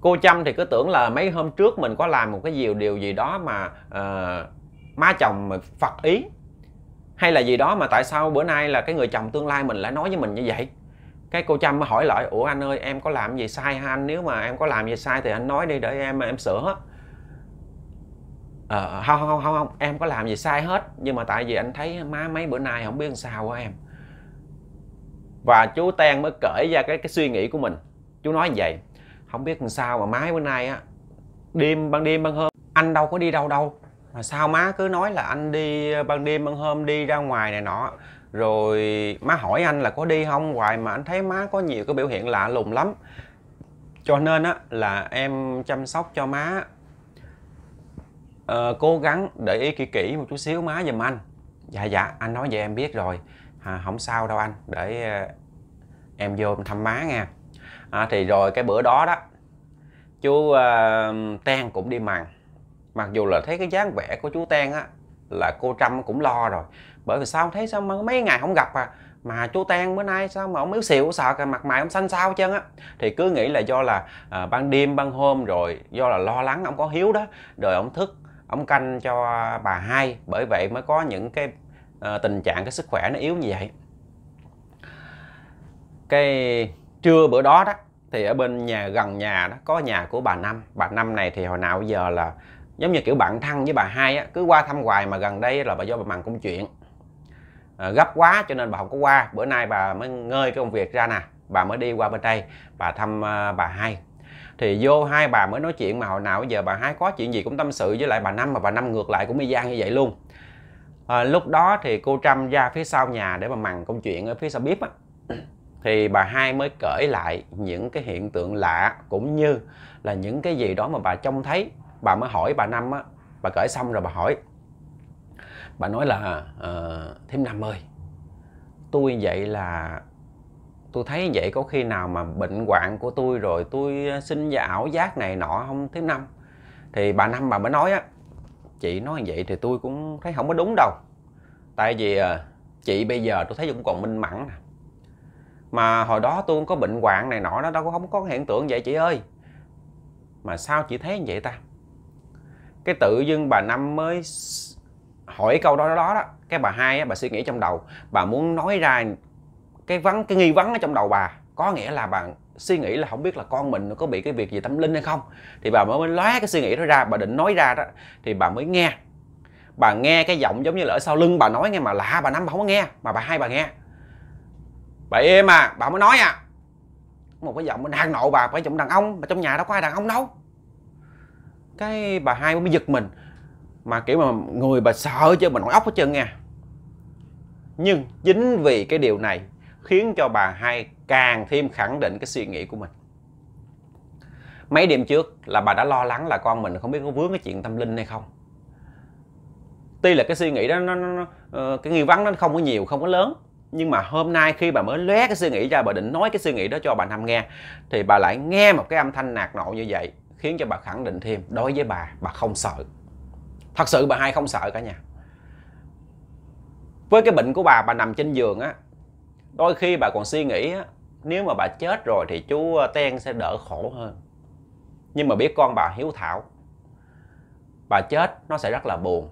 cô chăm thì cứ tưởng là mấy hôm trước mình có làm một cái gì điều gì đó mà uh, má chồng mà phật ý hay là gì đó mà tại sao bữa nay là cái người chồng tương lai mình lại nói với mình như vậy cái cô chăm mới hỏi lại ủa anh ơi em có làm gì sai ha anh nếu mà em có làm gì sai thì anh nói đi để em em sửa hết ờ, không, không không không em có làm gì sai hết nhưng mà tại vì anh thấy má mấy bữa nay không biết làm sao quá em và chú Ten mới cởi ra cái cái suy nghĩ của mình chú nói như vậy không biết làm sao mà má bữa nay á đêm ban đêm ban hôm anh đâu có đi đâu đâu mà sao má cứ nói là anh đi ban đêm ban hôm đi ra ngoài này nọ rồi má hỏi anh là có đi không hoài mà anh thấy má có nhiều cái biểu hiện lạ lùng lắm cho nên á là em chăm sóc cho má ờ, cố gắng để ý kỹ kỹ một chút xíu má giùm anh dạ dạ anh nói vậy em biết rồi à, không sao đâu anh để ờ, em vô thăm má nha à, thì rồi cái bữa đó đó chú uh, ờ, Ten cũng đi màng mặc dù là thấy cái dáng vẻ của chú Ten á là cô Trâm cũng lo rồi bởi vì sao thấy sao mà mấy ngày không gặp à mà chú Tan bữa nay sao mà ông yếu xìu sợ cả mặt mày ông xanh sao chân á thì cứ nghĩ là do là à, ban đêm ban hôm rồi do là lo lắng ông có hiếu đó rồi ông thức ông canh cho bà hai bởi vậy mới có những cái à, tình trạng cái sức khỏe nó yếu như vậy cái trưa bữa đó đó thì ở bên nhà gần nhà đó có nhà của bà năm bà năm này thì hồi nào giờ là giống như kiểu bạn thân với bà hai á cứ qua thăm hoài mà gần đây là bà do bà bằng công chuyện Ờ, gấp quá cho nên bà không có qua bữa nay bà mới ngơi cái công việc ra nè bà mới đi qua bên đây bà thăm uh, bà hai thì vô hai bà mới nói chuyện mà hồi nào bây giờ bà hai có chuyện gì cũng tâm sự với lại bà năm mà bà năm ngược lại cũng y gian như vậy luôn à, lúc đó thì cô trâm ra phía sau nhà để mà mằn công chuyện ở phía sau bếp á thì bà hai mới cởi lại những cái hiện tượng lạ cũng như là những cái gì đó mà bà trông thấy bà mới hỏi bà năm á bà cởi xong rồi bà hỏi bà nói là uh, thêm năm ơi tôi vậy là tôi thấy vậy có khi nào mà bệnh hoạn của tôi rồi tôi sinh ra ảo giác này nọ không thêm năm thì bà năm bà mới nói á chị nói vậy thì tôi cũng thấy không có đúng đâu tại vì ờ, chị bây giờ tôi thấy cũng còn minh mẫn nè mà hồi đó tôi không có bệnh hoạn này nọ đó đâu có không có hiện tượng vậy chị ơi mà sao chị thấy vậy ta cái tự dưng bà năm mới hỏi câu đó đó đó cái bà hai á, bà suy nghĩ trong đầu bà muốn nói ra cái vắng cái nghi vấn ở trong đầu bà có nghĩa là bà suy nghĩ là không biết là con mình nó có bị cái việc gì tâm linh hay không thì bà mới lóe cái suy nghĩ đó ra bà định nói ra đó thì bà mới nghe bà nghe cái giọng giống như là ở sau lưng bà nói nghe mà lạ bà năm bà không có nghe mà bà hai bà nghe bà im à bà mới nói à một cái giọng đang nội bà phải giọng đàn ông mà trong nhà đâu có ai đàn ông đâu cái bà hai mới giật mình mà kiểu mà người bà sợ chứ mình không ốc hết trơn nha nhưng chính vì cái điều này khiến cho bà hai càng thêm khẳng định cái suy nghĩ của mình mấy đêm trước là bà đã lo lắng là con mình không biết có vướng cái chuyện tâm linh hay không tuy là cái suy nghĩ đó nó, nó, nó ờ, cái nghi vấn nó không có nhiều không có lớn nhưng mà hôm nay khi bà mới lóe cái suy nghĩ ra bà định nói cái suy nghĩ đó cho bà Nam nghe thì bà lại nghe một cái âm thanh nạt nộ như vậy khiến cho bà khẳng định thêm đối với bà bà không sợ thật sự bà hai không sợ cả nhà với cái bệnh của bà bà nằm trên giường á đôi khi bà còn suy nghĩ á nếu mà bà chết rồi thì chú ờ, ten sẽ đỡ khổ hơn nhưng mà biết con bà hiếu thảo bà chết nó sẽ rất là buồn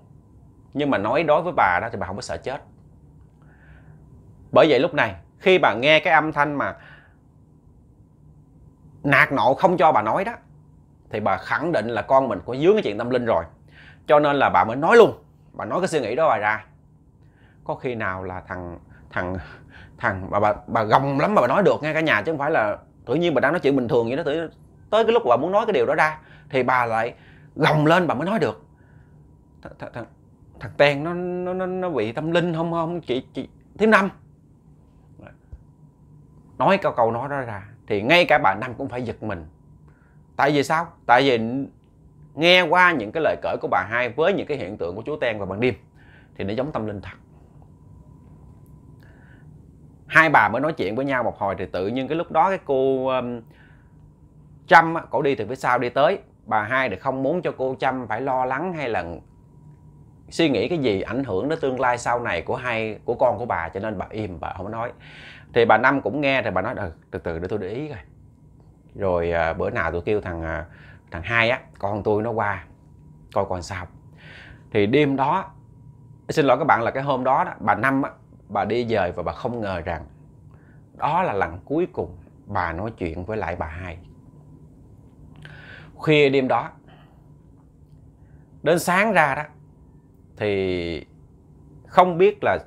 nhưng mà nói đối với bà đó thì bà không có sợ chết bởi vậy lúc này khi bà nghe cái âm thanh mà nạt nộ không cho bà nói đó thì bà khẳng định là con mình có dướng cái chuyện tâm linh rồi cho nên là bà mới nói luôn bà nói cái suy nghĩ đó bà ra có khi nào là thằng thằng thằng bà bà, bà gồng lắm mà bà nói được nghe cả nhà chứ không phải là tự nhiên bà đang nói chuyện bình thường vậy đó tự tới cái lúc bà muốn nói cái điều đó ra thì bà lại gồng lên bà mới nói được th th thằng thằng ten nó nó nó bị tâm linh không không chị chị thím năm nói câu câu nói đó ra thì ngay cả bà năm cũng phải giật mình tại vì sao tại vì nghe qua những cái lời cởi của bà hai với những cái hiện tượng của chú ten và ban đêm thì nó giống tâm linh thật hai bà mới nói chuyện với nhau một hồi thì tự nhiên cái lúc đó cái cô um, Trâm cổ đi từ phía sau đi tới bà hai thì không muốn cho cô chăm phải lo lắng hay là suy nghĩ cái gì ảnh hưởng đến tương lai sau này của hai của con của bà cho nên bà im bà không nói thì bà năm cũng nghe rồi bà nói ừ từ từ để tôi để ý coi rồi à, bữa nào tôi kêu thằng à, thằng hai á con tôi nó qua coi còn sao thì đêm đó xin lỗi các bạn là cái hôm đó, đó bà năm á bà đi về và bà không ngờ rằng đó là lần cuối cùng bà nói chuyện với lại bà hai khuya đêm đó đến sáng ra đó thì không biết là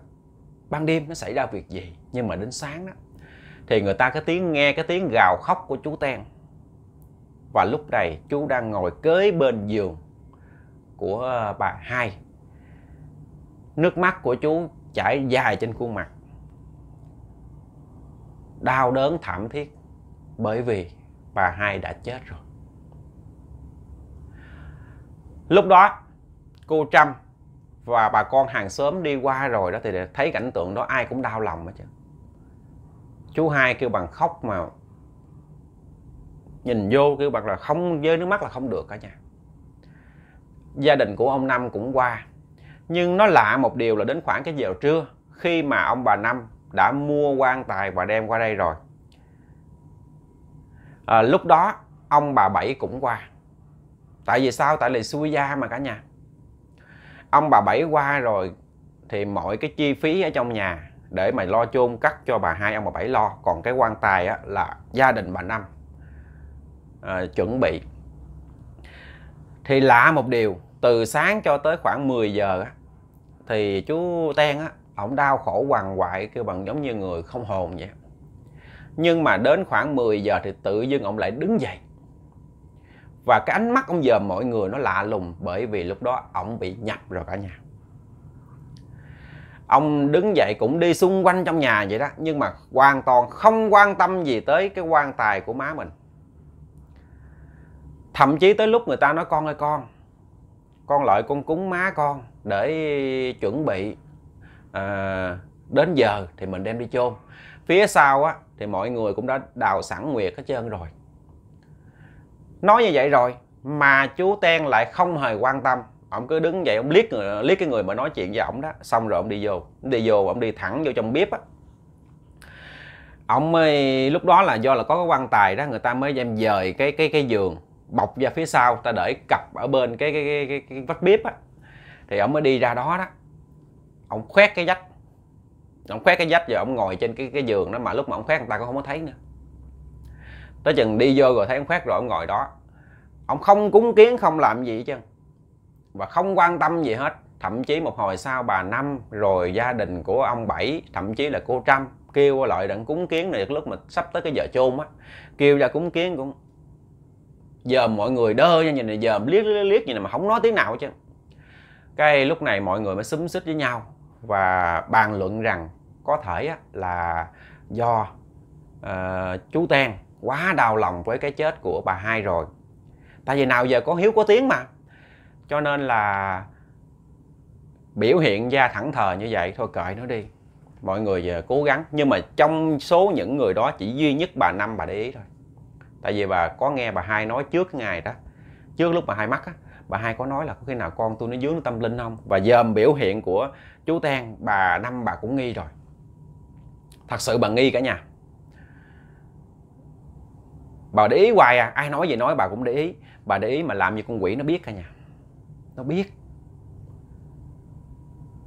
ban đêm nó xảy ra việc gì nhưng mà đến sáng đó thì người ta cái tiếng nghe cái tiếng gào khóc của chú ten và lúc này chú đang ngồi kế bên giường của ờ, bà hai nước mắt của chú chảy dài trên khuôn mặt đau đớn thảm thiết bởi vì bà hai đã chết rồi lúc đó cô trâm và bà con hàng xóm đi qua rồi đó thì thấy cảnh tượng đó ai cũng đau lòng hết chứ chú hai kêu bằng khóc mà nhìn vô kêu bạc là không với nước mắt là không được cả nhà gia đình của ông năm cũng qua nhưng nó lạ một điều là đến khoảng cái giờ trưa khi mà ông bà năm đã mua quan tài và đem qua đây rồi à, lúc đó ông bà bảy cũng qua tại vì sao tại là xuôi gia mà cả nhà ông bà bảy qua rồi thì mọi cái chi phí ở trong nhà để mà lo chôn cắt cho bà hai ông bà bảy lo còn cái quan tài á, là gia đình bà năm à, chuẩn bị thì lạ một điều từ sáng cho tới khoảng 10 giờ thì chú Ten á ổng đau khổ hoàng hoại kêu bằng giống như người không hồn vậy nhưng mà đến khoảng 10 giờ thì tự dưng ổng lại đứng dậy và cái ánh mắt ông dòm mọi người nó lạ lùng bởi vì lúc đó ổng bị nhập rồi cả nhà ông đứng dậy cũng đi xung quanh trong nhà vậy đó nhưng mà hoàn toàn không quan tâm gì tới cái quan tài của má mình thậm chí tới lúc người ta nói con ơi con con lợi con cúng má con để chuẩn bị à, đến giờ thì mình đem đi chôn phía sau á thì mọi người cũng đã đào sẵn nguyệt hết trơn rồi nói như vậy rồi mà chú ten lại không hề quan tâm ông cứ đứng dậy ông liếc người liếc cái người mà nói chuyện với ổng đó xong rồi ông đi vô đi vô ông đi thẳng vô trong bếp á ông mới lúc đó là do là có cái quan tài đó người ta mới đem dời cái cái cái giường bọc ra phía sau ta để cặp ở bên cái cái cái, cái, cái vách bếp á thì ông mới đi ra đó đó ông khoét cái vách ông khoét cái vách rồi ông ngồi trên cái cái giường đó mà lúc mà ông khoét người ta cũng không có thấy nữa tới chừng đi vô rồi thấy ông khoét rồi ông ngồi đó ông không cúng kiến không làm gì chứ và không quan tâm gì hết thậm chí một hồi sau bà năm rồi gia đình của ông bảy thậm chí là cô trăm kêu qua lại đặng cúng kiến này lúc mà sắp tới cái giờ chôn á kêu ra cúng kiến cũng dòm mọi người đơ nha nhìn này dòm liếc liếc liếc như này mà không nói tiếng nào chứ cái lúc này mọi người mới xúm xích với nhau và bàn luận rằng có thể là do uh, chú Ten quá đau lòng với cái chết của bà hai rồi tại vì nào giờ có hiếu có tiếng mà cho nên là biểu hiện ra thẳng thờ như vậy thôi cởi nó đi mọi người giờ cố gắng nhưng mà trong số những người đó chỉ duy nhất bà năm bà để ý thôi tại vì bà có nghe bà hai nói trước cái ngày đó trước lúc bà hai mắc á bà hai có nói là có khi nào con tôi nó dướng tâm linh không và dòm biểu hiện của chú ten bà năm bà cũng nghi rồi thật sự bà nghi cả nhà bà để ý hoài à ai nói gì nói bà cũng để ý bà để ý mà làm như con quỷ nó biết cả nhà nó biết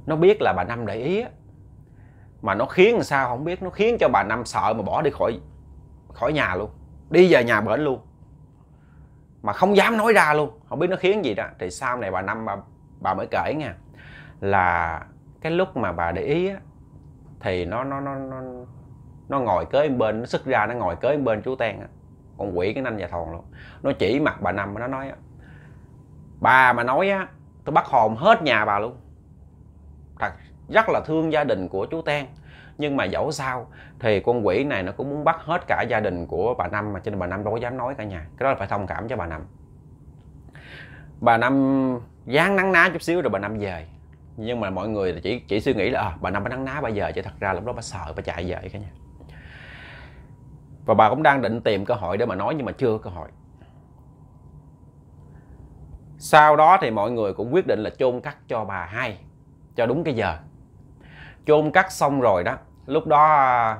nó biết là bà năm để ý á mà nó khiến làm sao không biết nó khiến cho bà năm sợ mà bỏ đi khỏi khỏi nhà luôn đi về nhà bển luôn mà không dám nói ra luôn không biết nó khiến gì đó thì sau này bà năm bà bà mới kể nha là cái lúc mà bà để ý á, thì nó nó nó nó nó ngồi kế bên nó sức ra nó ngồi kế bên chú ten á con quỷ cái nanh nhà thòn luôn nó chỉ mặt bà năm nó nói á bà mà nói á tôi bắt hồn hết nhà bà luôn thật rất là thương gia đình của chú ten nhưng mà dẫu sao thì con quỷ này nó cũng muốn bắt hết cả gia đình của bà năm mà cho nên bà năm đâu có dám nói cả nhà cái đó là phải thông cảm cho bà năm bà năm dán nắng ná chút xíu rồi bà năm về nhưng mà mọi người chỉ chỉ suy nghĩ là à, bà năm bà nắng ná bà giờ chứ thật ra lúc đó bà sợ bà chạy về cả nhà và bà cũng đang định tìm cơ hội để mà nói nhưng mà chưa có cơ hội sau đó thì mọi người cũng quyết định là chôn cắt cho bà hai cho đúng cái giờ chôn cắt xong rồi đó lúc đó à,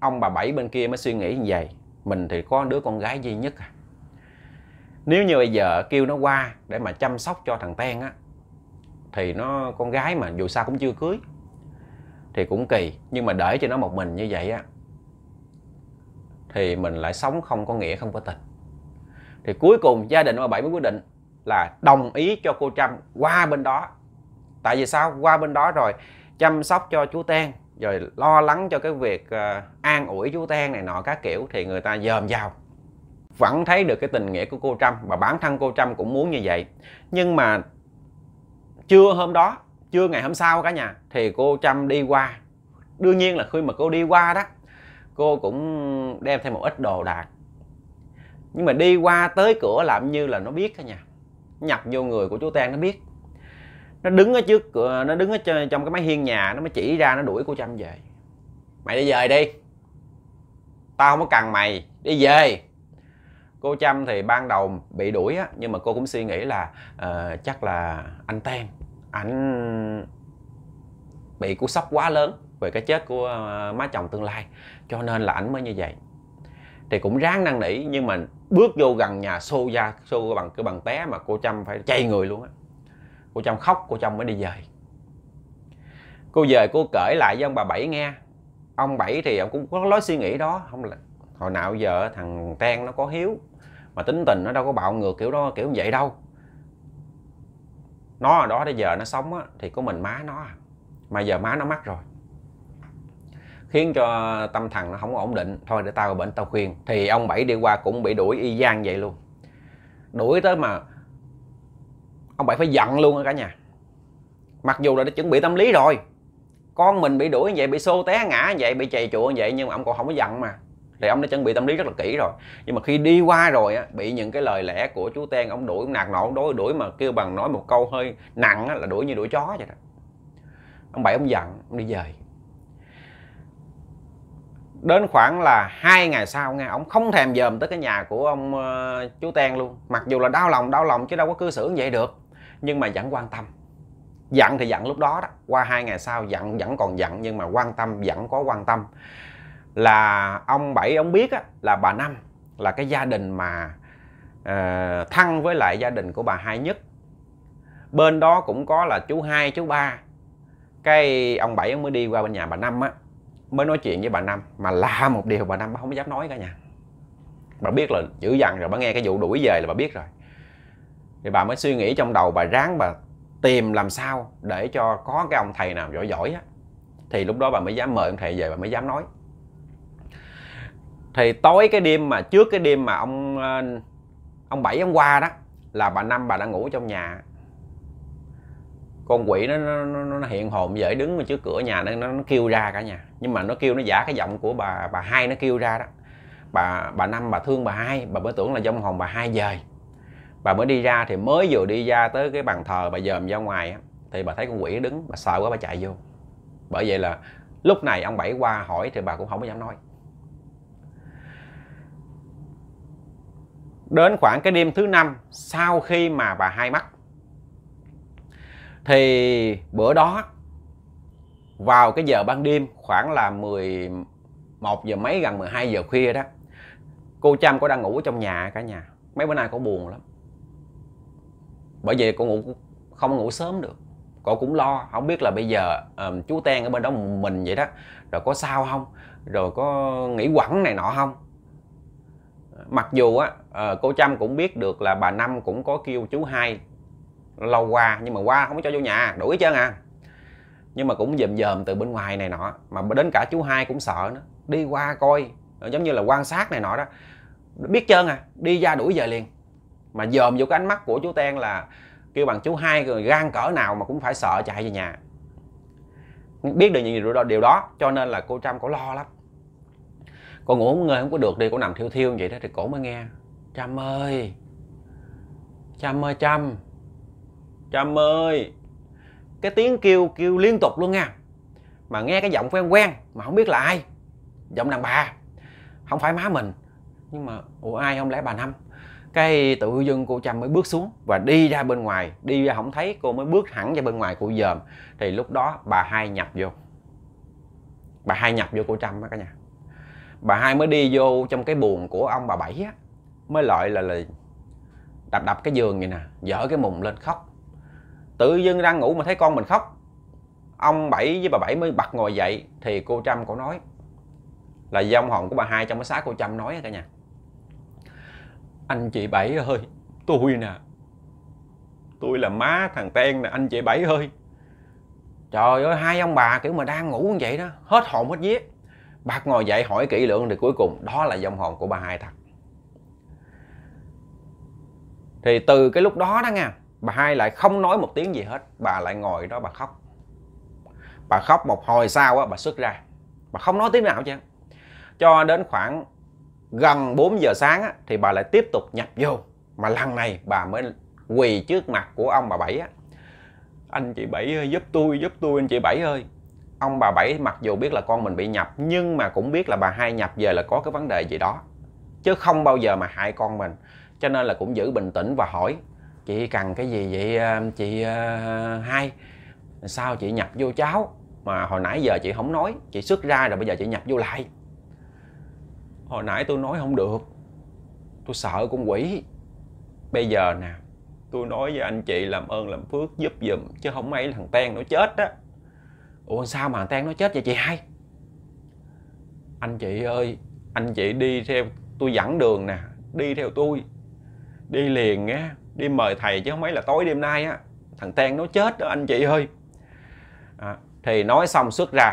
ông bà bảy bên kia mới suy nghĩ như vậy mình thì có đứa con gái duy nhất à nếu như bây giờ kêu nó qua để mà chăm sóc cho thằng ten á thì nó con gái mà dù sao cũng chưa cưới thì cũng kỳ nhưng mà để cho nó một mình như vậy á thì mình lại sống không có nghĩa không có tình thì cuối cùng gia đình ông bảy mới quyết định là đồng ý cho cô trâm qua bên đó tại vì sao qua bên đó rồi chăm sóc cho chú ten rồi lo lắng cho cái việc uh, an ủi chú Ten này nọ các kiểu thì người ta dòm vào vẫn thấy được cái tình nghĩa của cô Trâm và bản thân cô Trâm cũng muốn như vậy nhưng mà chưa hôm đó chưa ngày hôm sau cả nhà thì cô Trâm đi qua đương nhiên là khi mà cô đi qua đó cô cũng đem thêm một ít đồ đạc nhưng mà đi qua tới cửa làm như là nó biết cả nhà nhập vô người của chú Ten nó biết nó đứng ở trước nó đứng ở trong cái mái hiên nhà nó mới chỉ ra nó đuổi cô chăm về mày đi về đi tao không có cần mày đi về cô chăm thì ban đầu bị đuổi á nhưng mà cô cũng suy nghĩ là uh, chắc là anh tem, ảnh bị cú sốc quá lớn về cái chết của uh, má chồng tương lai cho nên là ảnh mới như vậy thì cũng ráng năn nỉ nhưng mà bước vô gần nhà xô ra xô bằng cái bằng té mà cô chăm phải chay người luôn á cô chồng khóc cô chồng mới đi về cô về cô kể lại với ông bà bảy nghe ông bảy thì ông cũng có lối suy nghĩ đó không là hồi nào giờ thằng ten nó có hiếu mà tính tình nó đâu có bạo ngược kiểu đó kiểu vậy đâu nó ở đó tới giờ nó sống á, thì có mình má nó à. mà giờ má nó mất rồi khiến cho tâm thần nó không ổn định thôi để tao bệnh tao khuyên thì ông bảy đi qua cũng bị đuổi y gian vậy luôn đuổi tới mà ông bảy phải giận luôn á cả nhà mặc dù là đã chuẩn bị tâm lý rồi con mình bị đuổi như vậy bị xô té ngã như vậy bị chày chùa như vậy nhưng mà ông còn không có giận mà thì ông đã chuẩn bị tâm lý rất là kỹ rồi nhưng mà khi đi qua rồi á bị những cái lời lẽ của chú ten ông đuổi nạt nổ đối đuổi mà kêu bằng nói một câu hơi nặng á, là đuổi như đuổi chó vậy đó ông bảy ông giận ông đi về đến khoảng là hai ngày sau nghe ông không thèm dòm tới cái nhà của ông ờ, chú ten luôn mặc dù là đau lòng đau lòng chứ đâu có cư xử như vậy được nhưng mà vẫn quan tâm giận thì giận lúc đó, đó qua hai ngày sau giận vẫn còn giận nhưng mà quan tâm vẫn có quan tâm là ông bảy ông biết á, là bà năm là cái gia đình mà uh, thân với lại gia đình của bà hai nhất bên đó cũng có là chú hai chú ba cái ông bảy ông mới đi qua bên nhà bà năm á mới nói chuyện với bà năm mà la một điều bà năm bà không dám nói cả nhà bà biết là dữ dằn rồi bà nghe cái vụ đuổi về là bà biết rồi thì bà mới suy nghĩ trong đầu bà ráng bà tìm làm sao để cho có cái ông thầy nào giỏi giỏi á thì lúc đó bà mới dám mời ông thầy về bà mới dám nói thì tối cái đêm mà trước cái đêm mà ông ờ, ông bảy ông qua đó là bà năm bà đã ngủ trong nhà con quỷ nó nó, nó, nó hiện hồn dễ đứng ở trước cửa nhà nó, nó nó kêu ra cả nhà nhưng mà nó kêu nó giả cái giọng của bà bà hai nó kêu ra đó bà bà năm bà thương bà hai bà mới tưởng là dông hồn bà hai dời bà mới đi ra thì mới vừa đi ra tới cái bàn thờ bà dòm ra ngoài á, thì bà thấy con quỷ đứng bà sợ quá bà chạy vô bởi vậy là lúc này ông bảy qua hỏi thì bà cũng không có dám nói đến khoảng cái đêm thứ năm sau khi mà bà hai mắt thì bữa đó vào cái giờ ban đêm khoảng là 11 giờ mấy gần 12 giờ khuya đó cô chăm có đang ngủ trong nhà cả nhà mấy bữa nay cô buồn lắm bởi vì cô ngủ không ngủ sớm được cô cũng lo không biết là bây giờ um, chú ten ở bên đó mình vậy đó rồi có sao không rồi có nghĩ quẩn này nọ không mặc dù á ờ, cô chăm cũng biết được là bà năm cũng có kêu chú hai lâu qua nhưng mà qua không có cho vô nhà đuổi chân à nhưng mà cũng dòm dòm từ bên ngoài này nọ mà đến cả chú hai cũng sợ nữa đi qua coi giống như là quan sát này nọ đó biết trơn à đi ra đuổi giờ liền mà dòm vô cái ánh mắt của chú ten là kêu bằng chú hai rồi gan cỡ nào mà cũng phải sợ chạy về nhà biết được những điều đó cho nên là cô trâm có lo lắm cô ngủ không ngơi không có được đi cô nằm thiêu thiêu vậy đó thì cổ mới nghe trâm ơi trâm ơi trâm trâm ơi cái tiếng kêu kêu liên tục luôn nha mà nghe cái giọng quen quen mà không biết là ai giọng đàn bà không phải má mình nhưng mà ủa ai không lẽ bà năm cái tự dưng cô chăm mới bước xuống và đi ra bên ngoài đi ra không thấy cô mới bước hẳn ra bên ngoài cô dòm thì lúc đó bà hai nhập vô bà hai nhập vô cô chăm á cả nhà bà hai mới đi vô trong cái buồng của ông bà bảy á mới lợi là, là đập đập cái giường vậy nè dở cái mùng lên khóc tự dưng đang ngủ mà thấy con mình khóc ông bảy với bà bảy mới bật ngồi dậy thì cô trâm cổ nói là do hồn của bà hai trong cái xác cô trâm nói cả nhà anh chị bảy ơi tôi nè tôi là má thằng ten nè anh chị bảy ơi trời ơi hai ông bà kiểu mà đang ngủ như vậy đó hết hồn hết vía bác ngồi dậy hỏi kỹ lưỡng thì cuối cùng đó là dòng hồn của bà hai thật thì từ cái lúc đó đó nha bà hai lại không nói một tiếng gì hết bà lại ngồi đó bà khóc bà khóc một hồi sau á bà xuất ra bà không nói tiếng nào chứ cho đến khoảng gần 4 giờ sáng á, thì bà lại tiếp tục nhập vô mà lần này bà mới quỳ trước mặt của ông bà Bảy á anh chị Bảy ơi, giúp tôi giúp tôi anh chị Bảy ơi ông bà Bảy mặc dù biết là con mình bị nhập nhưng mà cũng biết là bà hai nhập về là có cái vấn đề gì đó chứ không bao giờ mà hại con mình cho nên là cũng giữ bình tĩnh và hỏi chị cần cái gì vậy à, chị uh, hai sao chị nhập vô cháu mà hồi nãy giờ chị không nói chị xuất ra rồi bây giờ chị nhập vô lại Hồi nãy tôi nói không được Tôi sợ con quỷ Bây giờ nè Tôi nói với anh chị làm ơn làm phước giúp giùm Chứ không may thằng Ten nó chết đó Ủa sao mà thằng Ten nó chết vậy chị hai Anh chị ơi Anh chị đi theo tôi dẫn đường nè Đi theo tôi Đi liền á Đi mời thầy chứ không mấy là tối đêm nay á Thằng Ten nó chết đó anh chị ơi à, Thì nói xong xuất ra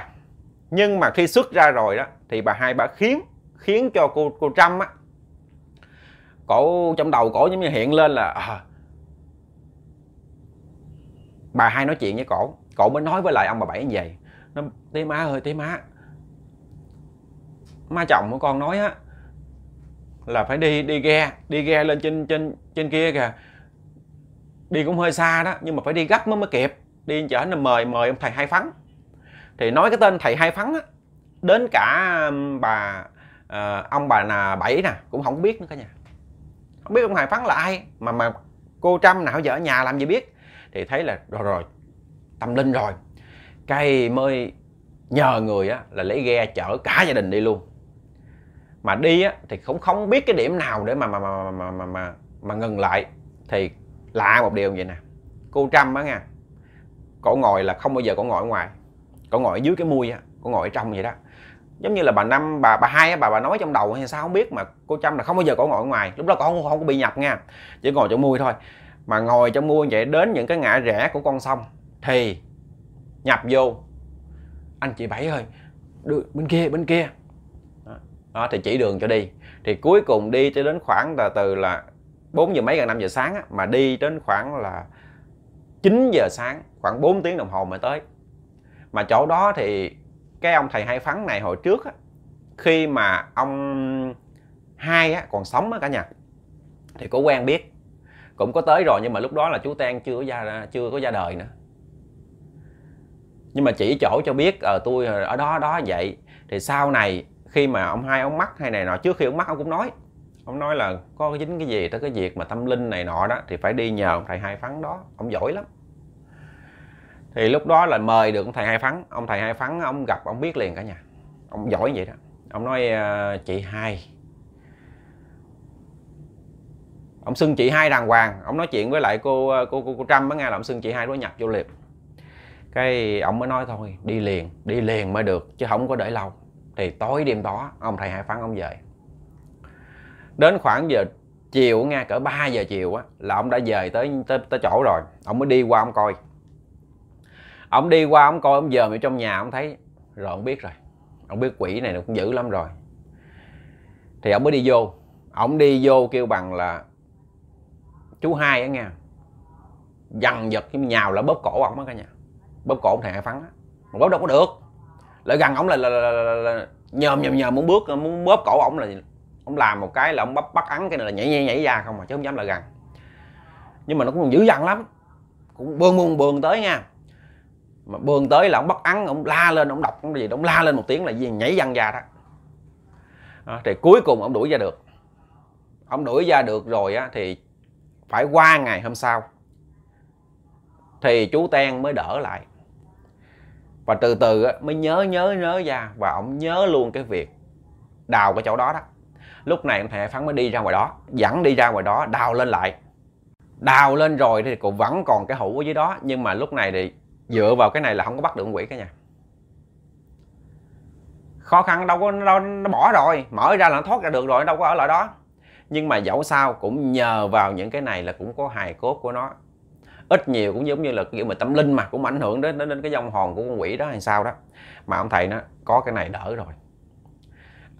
Nhưng mà khi xuất ra rồi đó Thì bà hai bà khiến khiến cho cô cô Trump á cổ trong đầu cổ giống như hiện lên là à, bà hai nói chuyện với cổ cổ mới nói với lại ông bà bảy như vậy nó tí má ơi tí má má chồng của con nói á là phải đi đi ghe đi ghe lên trên trên trên kia kìa đi cũng hơi xa đó nhưng mà phải đi gấp mới mới kịp đi chở nó mời mời ông thầy hai phấn thì nói cái tên thầy hai phấn á đến cả bà à, ông bà là bảy nè cũng không biết nữa cả nhà không biết ông hoàng phán là ai mà mà cô trâm nào giờ ở nhà làm gì biết thì thấy là rồi rồi tâm linh rồi cây mới nhờ người á là lấy ghe chở cả gia đình đi luôn mà đi á thì không không biết cái điểm nào để mà mà mà mà mà mà, mà ngừng lại thì lạ một điều vậy nè cô trâm á nha cổ ngồi là không bao giờ cổ ngồi ở ngoài cổ ngồi ở dưới cái mui á cổ ngồi ở trong vậy đó giống như là bà năm bà bà hai bà bà nói trong đầu hay sao không biết mà cô trâm là không bao giờ có ngồi ngoài lúc đó cổ không, không có bị nhập nha chỉ ngồi chỗ mui thôi mà ngồi chỗ mui vậy đến những cái ngã rẽ của con sông thì nhập vô anh chị bảy ơi đưa, bên kia bên kia đó. thì chỉ đường cho đi thì cuối cùng đi cho đến khoảng từ từ là 4 giờ mấy gần 5 giờ sáng á, mà đi đến khoảng là 9 giờ sáng khoảng 4 tiếng đồng hồ mới tới mà chỗ đó thì cái ông thầy hai phắn này hồi trước á, khi mà ông hai á, còn sống á cả nhà thì có quen biết cũng có tới rồi nhưng mà lúc đó là chú Tan chưa có ra chưa có ra đời nữa nhưng mà chỉ chỗ cho biết ờ à, tôi ở đó đó vậy thì sau này khi mà ông hai ông mắc hay này nọ trước khi ông mắc ông cũng nói ông nói là có dính cái gì tới cái việc mà tâm linh này nọ đó thì phải đi nhờ ông thầy hai phán đó ông giỏi lắm thì lúc đó là mời được ông thầy hai phấn, ông thầy hai phấn ông gặp ông biết liền cả nhà ông giỏi vậy đó ông nói ờ, chị hai ông xưng chị hai đàng hoàng ông nói chuyện với lại cô ờ, cô cô, cô trâm á nghe là ông xưng chị hai đó nhập vô liệp cái ông mới nói thôi đi liền đi liền mới được chứ không có để lâu thì tối đêm đó ông thầy hai phán ông về đến khoảng giờ chiều nghe cỡ 3 giờ chiều á là ông đã về tới tới, tới chỗ rồi ông mới đi qua ông coi ông đi qua ông coi ông dòm ở trong nhà ông thấy rồi ông biết rồi ông biết quỷ này nó cũng dữ lắm rồi thì ông mới đi vô ông đi vô kêu bằng là chú hai á nha dằn giật cái nhào là bóp cổ ông á cả nhà bóp cổ ông thằng hai phắn á mà bóp đâu có được lại gần ông là là, là, là, là nhòm nhòm nhòm muốn bước muốn bóp cổ ông là ông làm một cái là ông bắt bắt ắn cái này là nhảy nhảy nhảy ra không mà chứ không dám lại gần nhưng mà nó cũng dữ dằn lắm cũng bươn bươn bươn tới nha mà bươn tới là ông bắt ăn ông la lên ông đọc cái gì ông la lên một tiếng là gì nhảy văng ra đó à, thì cuối cùng ông đuổi ra được ông đuổi ra được rồi á thì phải qua ngày hôm sau thì chú ten mới đỡ lại và từ từ á, mới nhớ nhớ nhớ ra và ông nhớ luôn cái việc đào cái chỗ đó đó lúc này ông thầy phán mới đi ra ngoài đó dẫn đi ra ngoài đó đào lên lại đào lên rồi thì cũng vẫn còn cái hũ ở dưới đó nhưng mà lúc này thì dựa vào cái này là không có bắt được con quỷ cả nhà khó khăn đâu có đâu, nó bỏ rồi mở ra là nó thoát ra được rồi đâu có ở lại đó nhưng mà dẫu sao cũng nhờ vào những cái này là cũng có hài cốt của nó ít nhiều cũng giống như là kiểu mà tâm linh mà cũng ảnh hưởng đến đến cái dòng hồn của con quỷ đó hay sao đó mà ông thầy nó có cái này đỡ rồi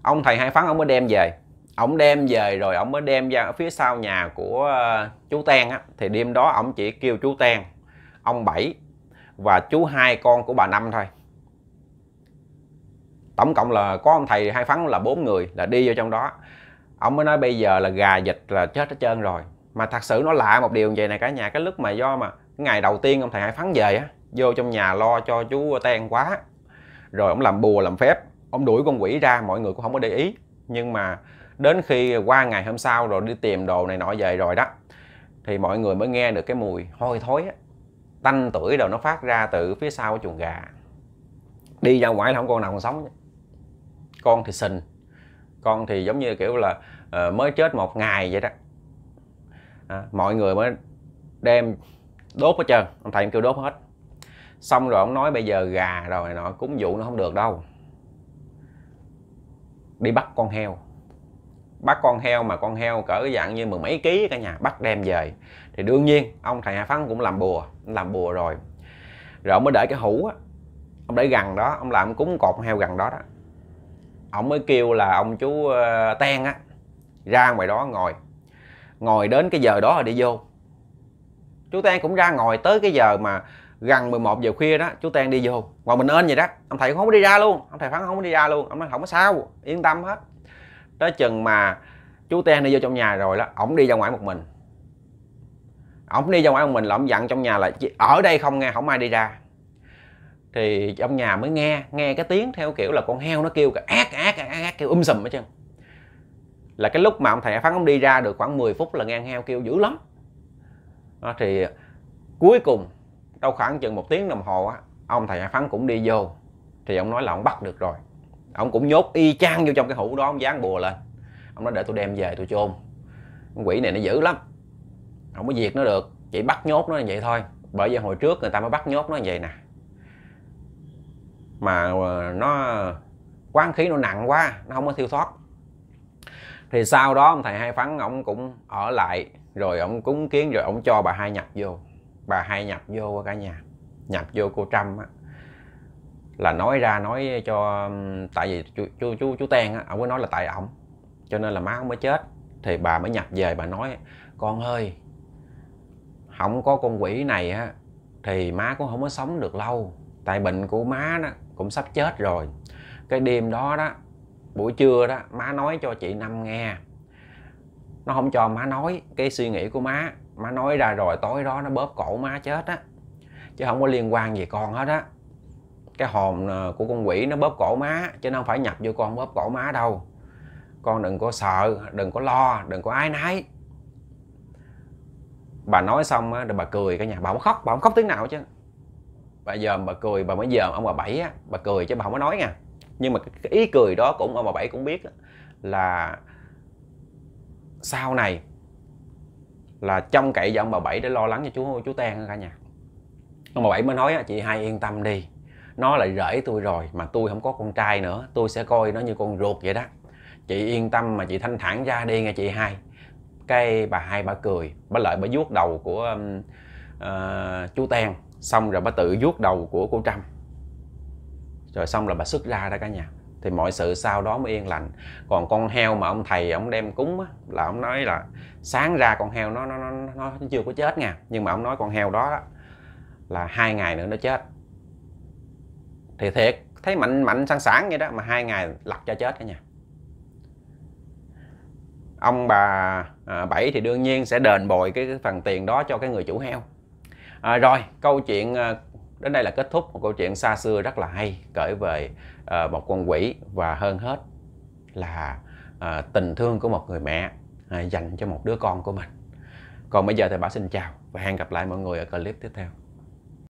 ông thầy hai phán ông mới đem về ông đem về rồi ông mới đem ra ở phía sau nhà của ờ, chú ten á thì đêm đó ông chỉ kêu chú ten ông bảy và chú hai con của bà năm thôi tổng cộng là có ông thầy hai phấn là bốn người là đi vô trong đó ông mới nói bây giờ là gà dịch là chết hết trơn rồi mà thật sự nó lạ một điều vậy này cả nhà cái lúc mà do mà ngày đầu tiên ông thầy hai phấn về á vô trong nhà lo cho chú ten quá rồi ông làm bùa làm phép ông đuổi con quỷ ra mọi người cũng không có để ý nhưng mà đến khi qua ngày hôm sau rồi đi tìm đồ này nọ về rồi đó thì mọi người mới nghe được cái mùi hôi thối á tanh tuổi rồi nó phát ra từ phía sau của chuồng gà đi ra ngoài là không con nào còn sống con thì sình con thì giống như kiểu là ờ, mới chết một ngày vậy đó à, mọi người mới đem đốt hết trơn ông thầy em kêu đốt hết xong rồi ông nói bây giờ gà rồi nọ cúng dụ nó không được đâu đi bắt con heo bắt con heo mà con heo cỡ dạng như mười mấy ký cả nhà bắt đem về thì đương nhiên ông thầy Hà Phán cũng làm bùa làm bùa rồi rồi ông mới để cái hũ á ông để gần đó ông làm cúng cột heo gần đó đó ông mới kêu là ông chú ờ, ten á ra ngoài đó ngồi ngồi đến cái giờ đó rồi đi vô chú ten cũng ra ngồi tới cái giờ mà gần 11 giờ khuya đó chú ten đi vô ngồi mình ên vậy đó ông thầy không có đi ra luôn ông thầy phán không có đi ra luôn ông nói không có sao yên tâm hết tới chừng mà chú ten đi vô trong nhà rồi đó ổng đi ra ngoài một mình ổng đi ra ngoài một mình là ổng dặn trong nhà là ở đây không nghe không ai đi ra thì trong nhà mới nghe nghe cái tiếng theo kiểu là con heo nó kêu cả ác ác ác, ác kêu um sùm hết trơn là cái lúc mà ông thầy phán ông đi ra được khoảng 10 phút là ngang heo kêu dữ lắm đó, thì cuối cùng đâu khoảng chừng một tiếng đồng hồ á ông thầy phán cũng đi vô thì ông nói là ông bắt được rồi ông cũng nhốt y chang vô trong cái hũ đó ông dán bùa lên ông nói để tôi đem về tôi chôn con quỷ này nó dữ lắm không có diệt nó được chỉ bắt nhốt nó như vậy thôi bởi vì hồi trước người ta mới bắt nhốt nó như vậy nè mà ờ, nó quán khí nó nặng quá nó không có thiêu thoát thì sau đó ông thầy hai phán ông cũng ở lại rồi ông cúng kiến rồi ông cho bà hai nhập vô bà hai nhập vô cả nhà nhập vô cô trâm á là nói ra nói cho tại vì chú chú chú, chú ten á ông ấy nói là tại ổng cho nên là má ông mới chết thì bà mới nhập về bà nói con ơi không có con quỷ này á thì má cũng không có sống được lâu tại bệnh của má nó cũng sắp chết rồi cái đêm đó đó buổi trưa đó má nói cho chị năm nghe nó không cho má nói cái suy nghĩ của má má nói ra rồi tối đó nó bóp cổ má chết á chứ không có liên quan gì con hết á cái hồn ờ, của con quỷ nó bóp cổ má chứ nó không phải nhập vô con bóp cổ má đâu con đừng có sợ đừng có lo đừng có ai nái bà nói xong á bà cười cả nhà bà không khóc bà không khóc tiếng nào chứ bà giờ bà cười bà mới giờ ông bà bảy á bà cười chứ bà không có nói nha nhưng mà cái ý cười đó cũng ông bà bảy cũng biết là sau này là trông cậy vào ông bà bảy để lo lắng cho chú chú ten cả nhà ông bà bảy mới nói chị hai yên tâm đi nó lại rể tôi rồi mà tôi không có con trai nữa tôi sẽ coi nó như con ruột vậy đó chị yên tâm mà chị thanh thản ra đi nghe chị hai cái bà hai bà cười bà lợi bà vuốt đầu của uh, chú ten xong rồi bà tự vuốt đầu của cô trâm rồi xong là bà xuất ra đó cả nhà thì mọi sự sau đó mới yên lành còn con heo mà ông thầy ông đem cúng á, là ông nói là sáng ra con heo nó nó nó nó chưa có chết nha nhưng mà ông nói con heo đó, đó là hai ngày nữa nó chết thì thiệt thấy mạnh mạnh sẵn sàng vậy đó mà hai ngày lật cho chết cả nhà ông bà à, bảy thì đương nhiên sẽ đền bồi cái, cái phần tiền đó cho cái người chủ heo à, rồi câu chuyện à, đến đây là kết thúc một câu chuyện xa xưa rất là hay kể về à, một con quỷ và hơn hết là à, tình thương của một người mẹ à, dành cho một đứa con của mình còn bây giờ thì bà xin chào và hẹn gặp lại mọi người ở clip tiếp theo